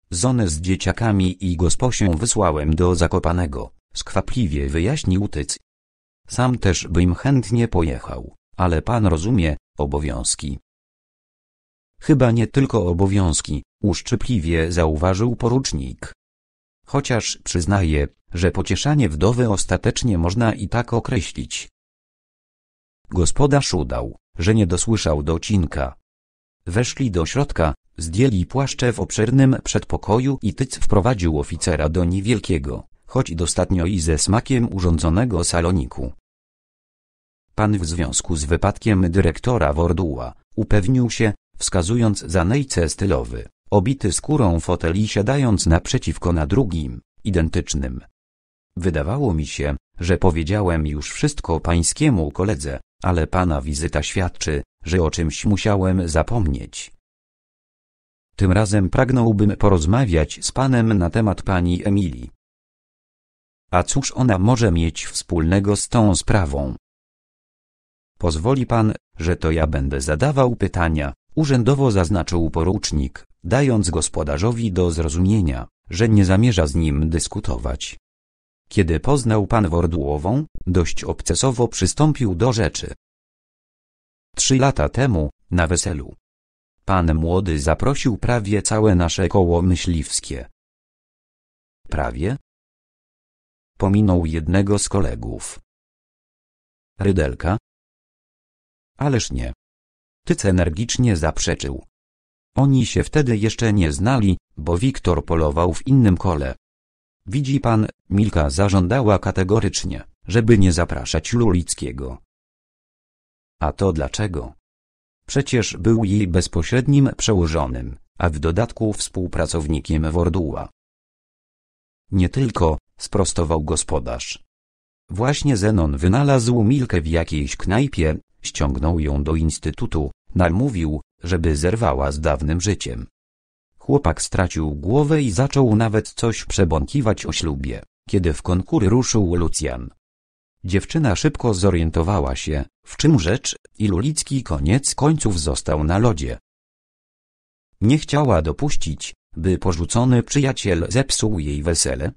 Zonę z dzieciakami i gosposią wysłałem do Zakopanego, skwapliwie wyjaśnił Tyc. Sam też bym chętnie pojechał, ale pan rozumie, obowiązki. Chyba nie tylko obowiązki, uszczypliwie zauważył porucznik. Chociaż przyznaje, że pocieszanie wdowy ostatecznie można i tak określić. Gospodarz udał, że nie dosłyszał docinka. Weszli do środka, zdjęli płaszcze w obszernym przedpokoju i tyc wprowadził oficera do niewielkiego, choć dostatnio i ze smakiem urządzonego saloniku. Pan w związku z wypadkiem dyrektora Worduła upewnił się, wskazując za nejce stylowy, obity skórą fotel i siadając naprzeciwko na drugim, identycznym. Wydawało mi się, że powiedziałem już wszystko pańskiemu koledze, ale pana wizyta świadczy, że o czymś musiałem zapomnieć. Tym razem pragnąłbym porozmawiać z panem na temat pani Emilii. A cóż ona może mieć wspólnego z tą sprawą? Pozwoli pan, że to ja będę zadawał pytania, Urzędowo zaznaczył porucznik, dając gospodarzowi do zrozumienia, że nie zamierza z nim dyskutować. Kiedy poznał pan Wordłową, dość obcesowo przystąpił do rzeczy. Trzy lata temu, na weselu. Pan młody zaprosił prawie całe nasze koło myśliwskie. Prawie? Pominął jednego z kolegów. Rydelka? Ależ nie. Tyc energicznie zaprzeczył. Oni się wtedy jeszcze nie znali, bo Wiktor polował w innym kole. Widzi pan, Milka zażądała kategorycznie, żeby nie zapraszać Lulickiego. A to dlaczego? Przecież był jej bezpośrednim przełożonym, a w dodatku współpracownikiem Worduła. Nie tylko, sprostował gospodarz. Właśnie Zenon wynalazł Milkę w jakiejś knajpie, ściągnął ją do instytutu, namówił, żeby zerwała z dawnym życiem. Chłopak stracił głowę i zaczął nawet coś przebąkiwać o ślubie, kiedy w konkury ruszył Lucjan. Dziewczyna szybko zorientowała się, w czym rzecz, i Lulicki koniec końców został na lodzie. Nie chciała dopuścić, by porzucony przyjaciel zepsuł jej wesele.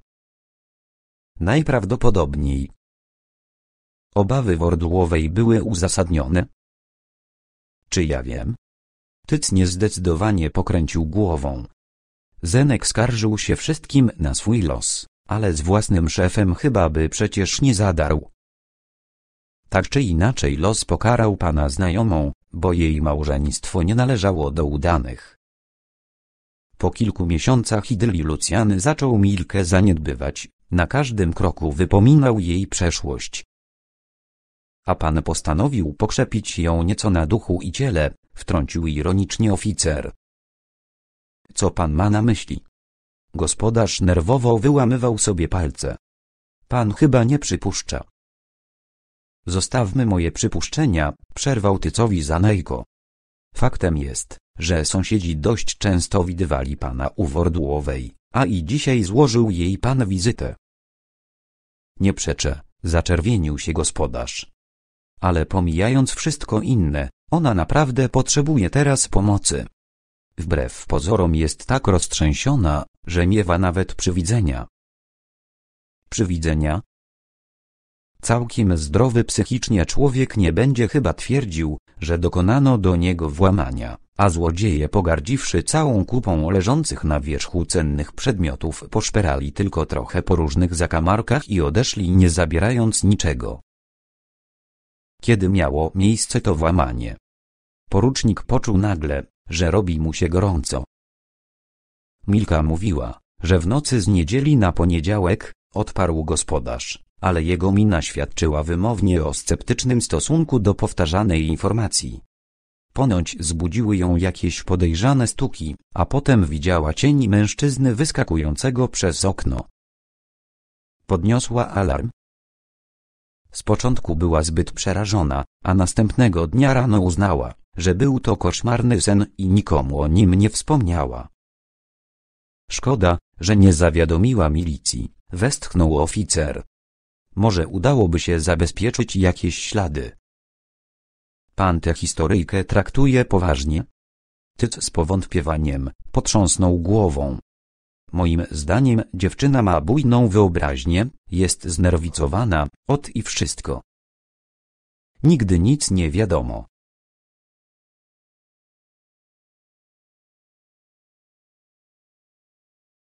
Najprawdopodobniej Obawy Wordłowej były uzasadnione? Czy ja wiem? Tyc niezdecydowanie pokręcił głową. Zenek skarżył się wszystkim na swój los, ale z własnym szefem chyba by przecież nie zadarł. Tak czy inaczej los pokarał pana znajomą, bo jej małżeństwo nie należało do udanych. Po kilku miesiącach idyli Lucjany zaczął Milkę zaniedbywać, na każdym kroku wypominał jej przeszłość, a pan postanowił pokrzepić ją nieco na duchu i ciele, wtrącił ironicznie oficer. Co pan ma na myśli? Gospodarz nerwowo wyłamywał sobie palce. Pan chyba nie przypuszcza. Zostawmy moje przypuszczenia, przerwał Tycowi Zanejko. Faktem jest, że sąsiedzi dość często widywali pana u Wordłowej, a i dzisiaj złożył jej pan wizytę. Nie przeczę, zaczerwienił się gospodarz. Ale pomijając wszystko inne, ona naprawdę potrzebuje teraz pomocy. Wbrew pozorom jest tak roztrzęsiona, że miewa nawet przywidzenia. Przywidzenia? Całkiem zdrowy psychicznie człowiek nie będzie chyba twierdził, że dokonano do niego włamania, a złodzieje pogardziwszy całą kupą leżących na wierzchu cennych przedmiotów poszperali tylko trochę po różnych zakamarkach i odeszli nie zabierając niczego kiedy miało miejsce to włamanie. Porucznik poczuł nagle, że robi mu się gorąco. Milka mówiła, że w nocy z niedzieli na poniedziałek, odparł gospodarz, ale jego mina świadczyła wymownie o sceptycznym stosunku do powtarzanej informacji. Ponoć zbudziły ją jakieś podejrzane stuki, a potem widziała cień mężczyzny wyskakującego przez okno. Podniosła alarm, z początku była zbyt przerażona, a następnego dnia rano uznała, że był to koszmarny sen i nikomu o nim nie wspomniała. Szkoda, że nie zawiadomiła milicji, westchnął oficer. Może udałoby się zabezpieczyć jakieś ślady. Pan tę historyjkę traktuje poważnie? Tyc z powątpiewaniem potrząsnął głową. Moim zdaniem dziewczyna ma bujną wyobraźnię, jest znerwicowana, od i wszystko. Nigdy nic nie wiadomo.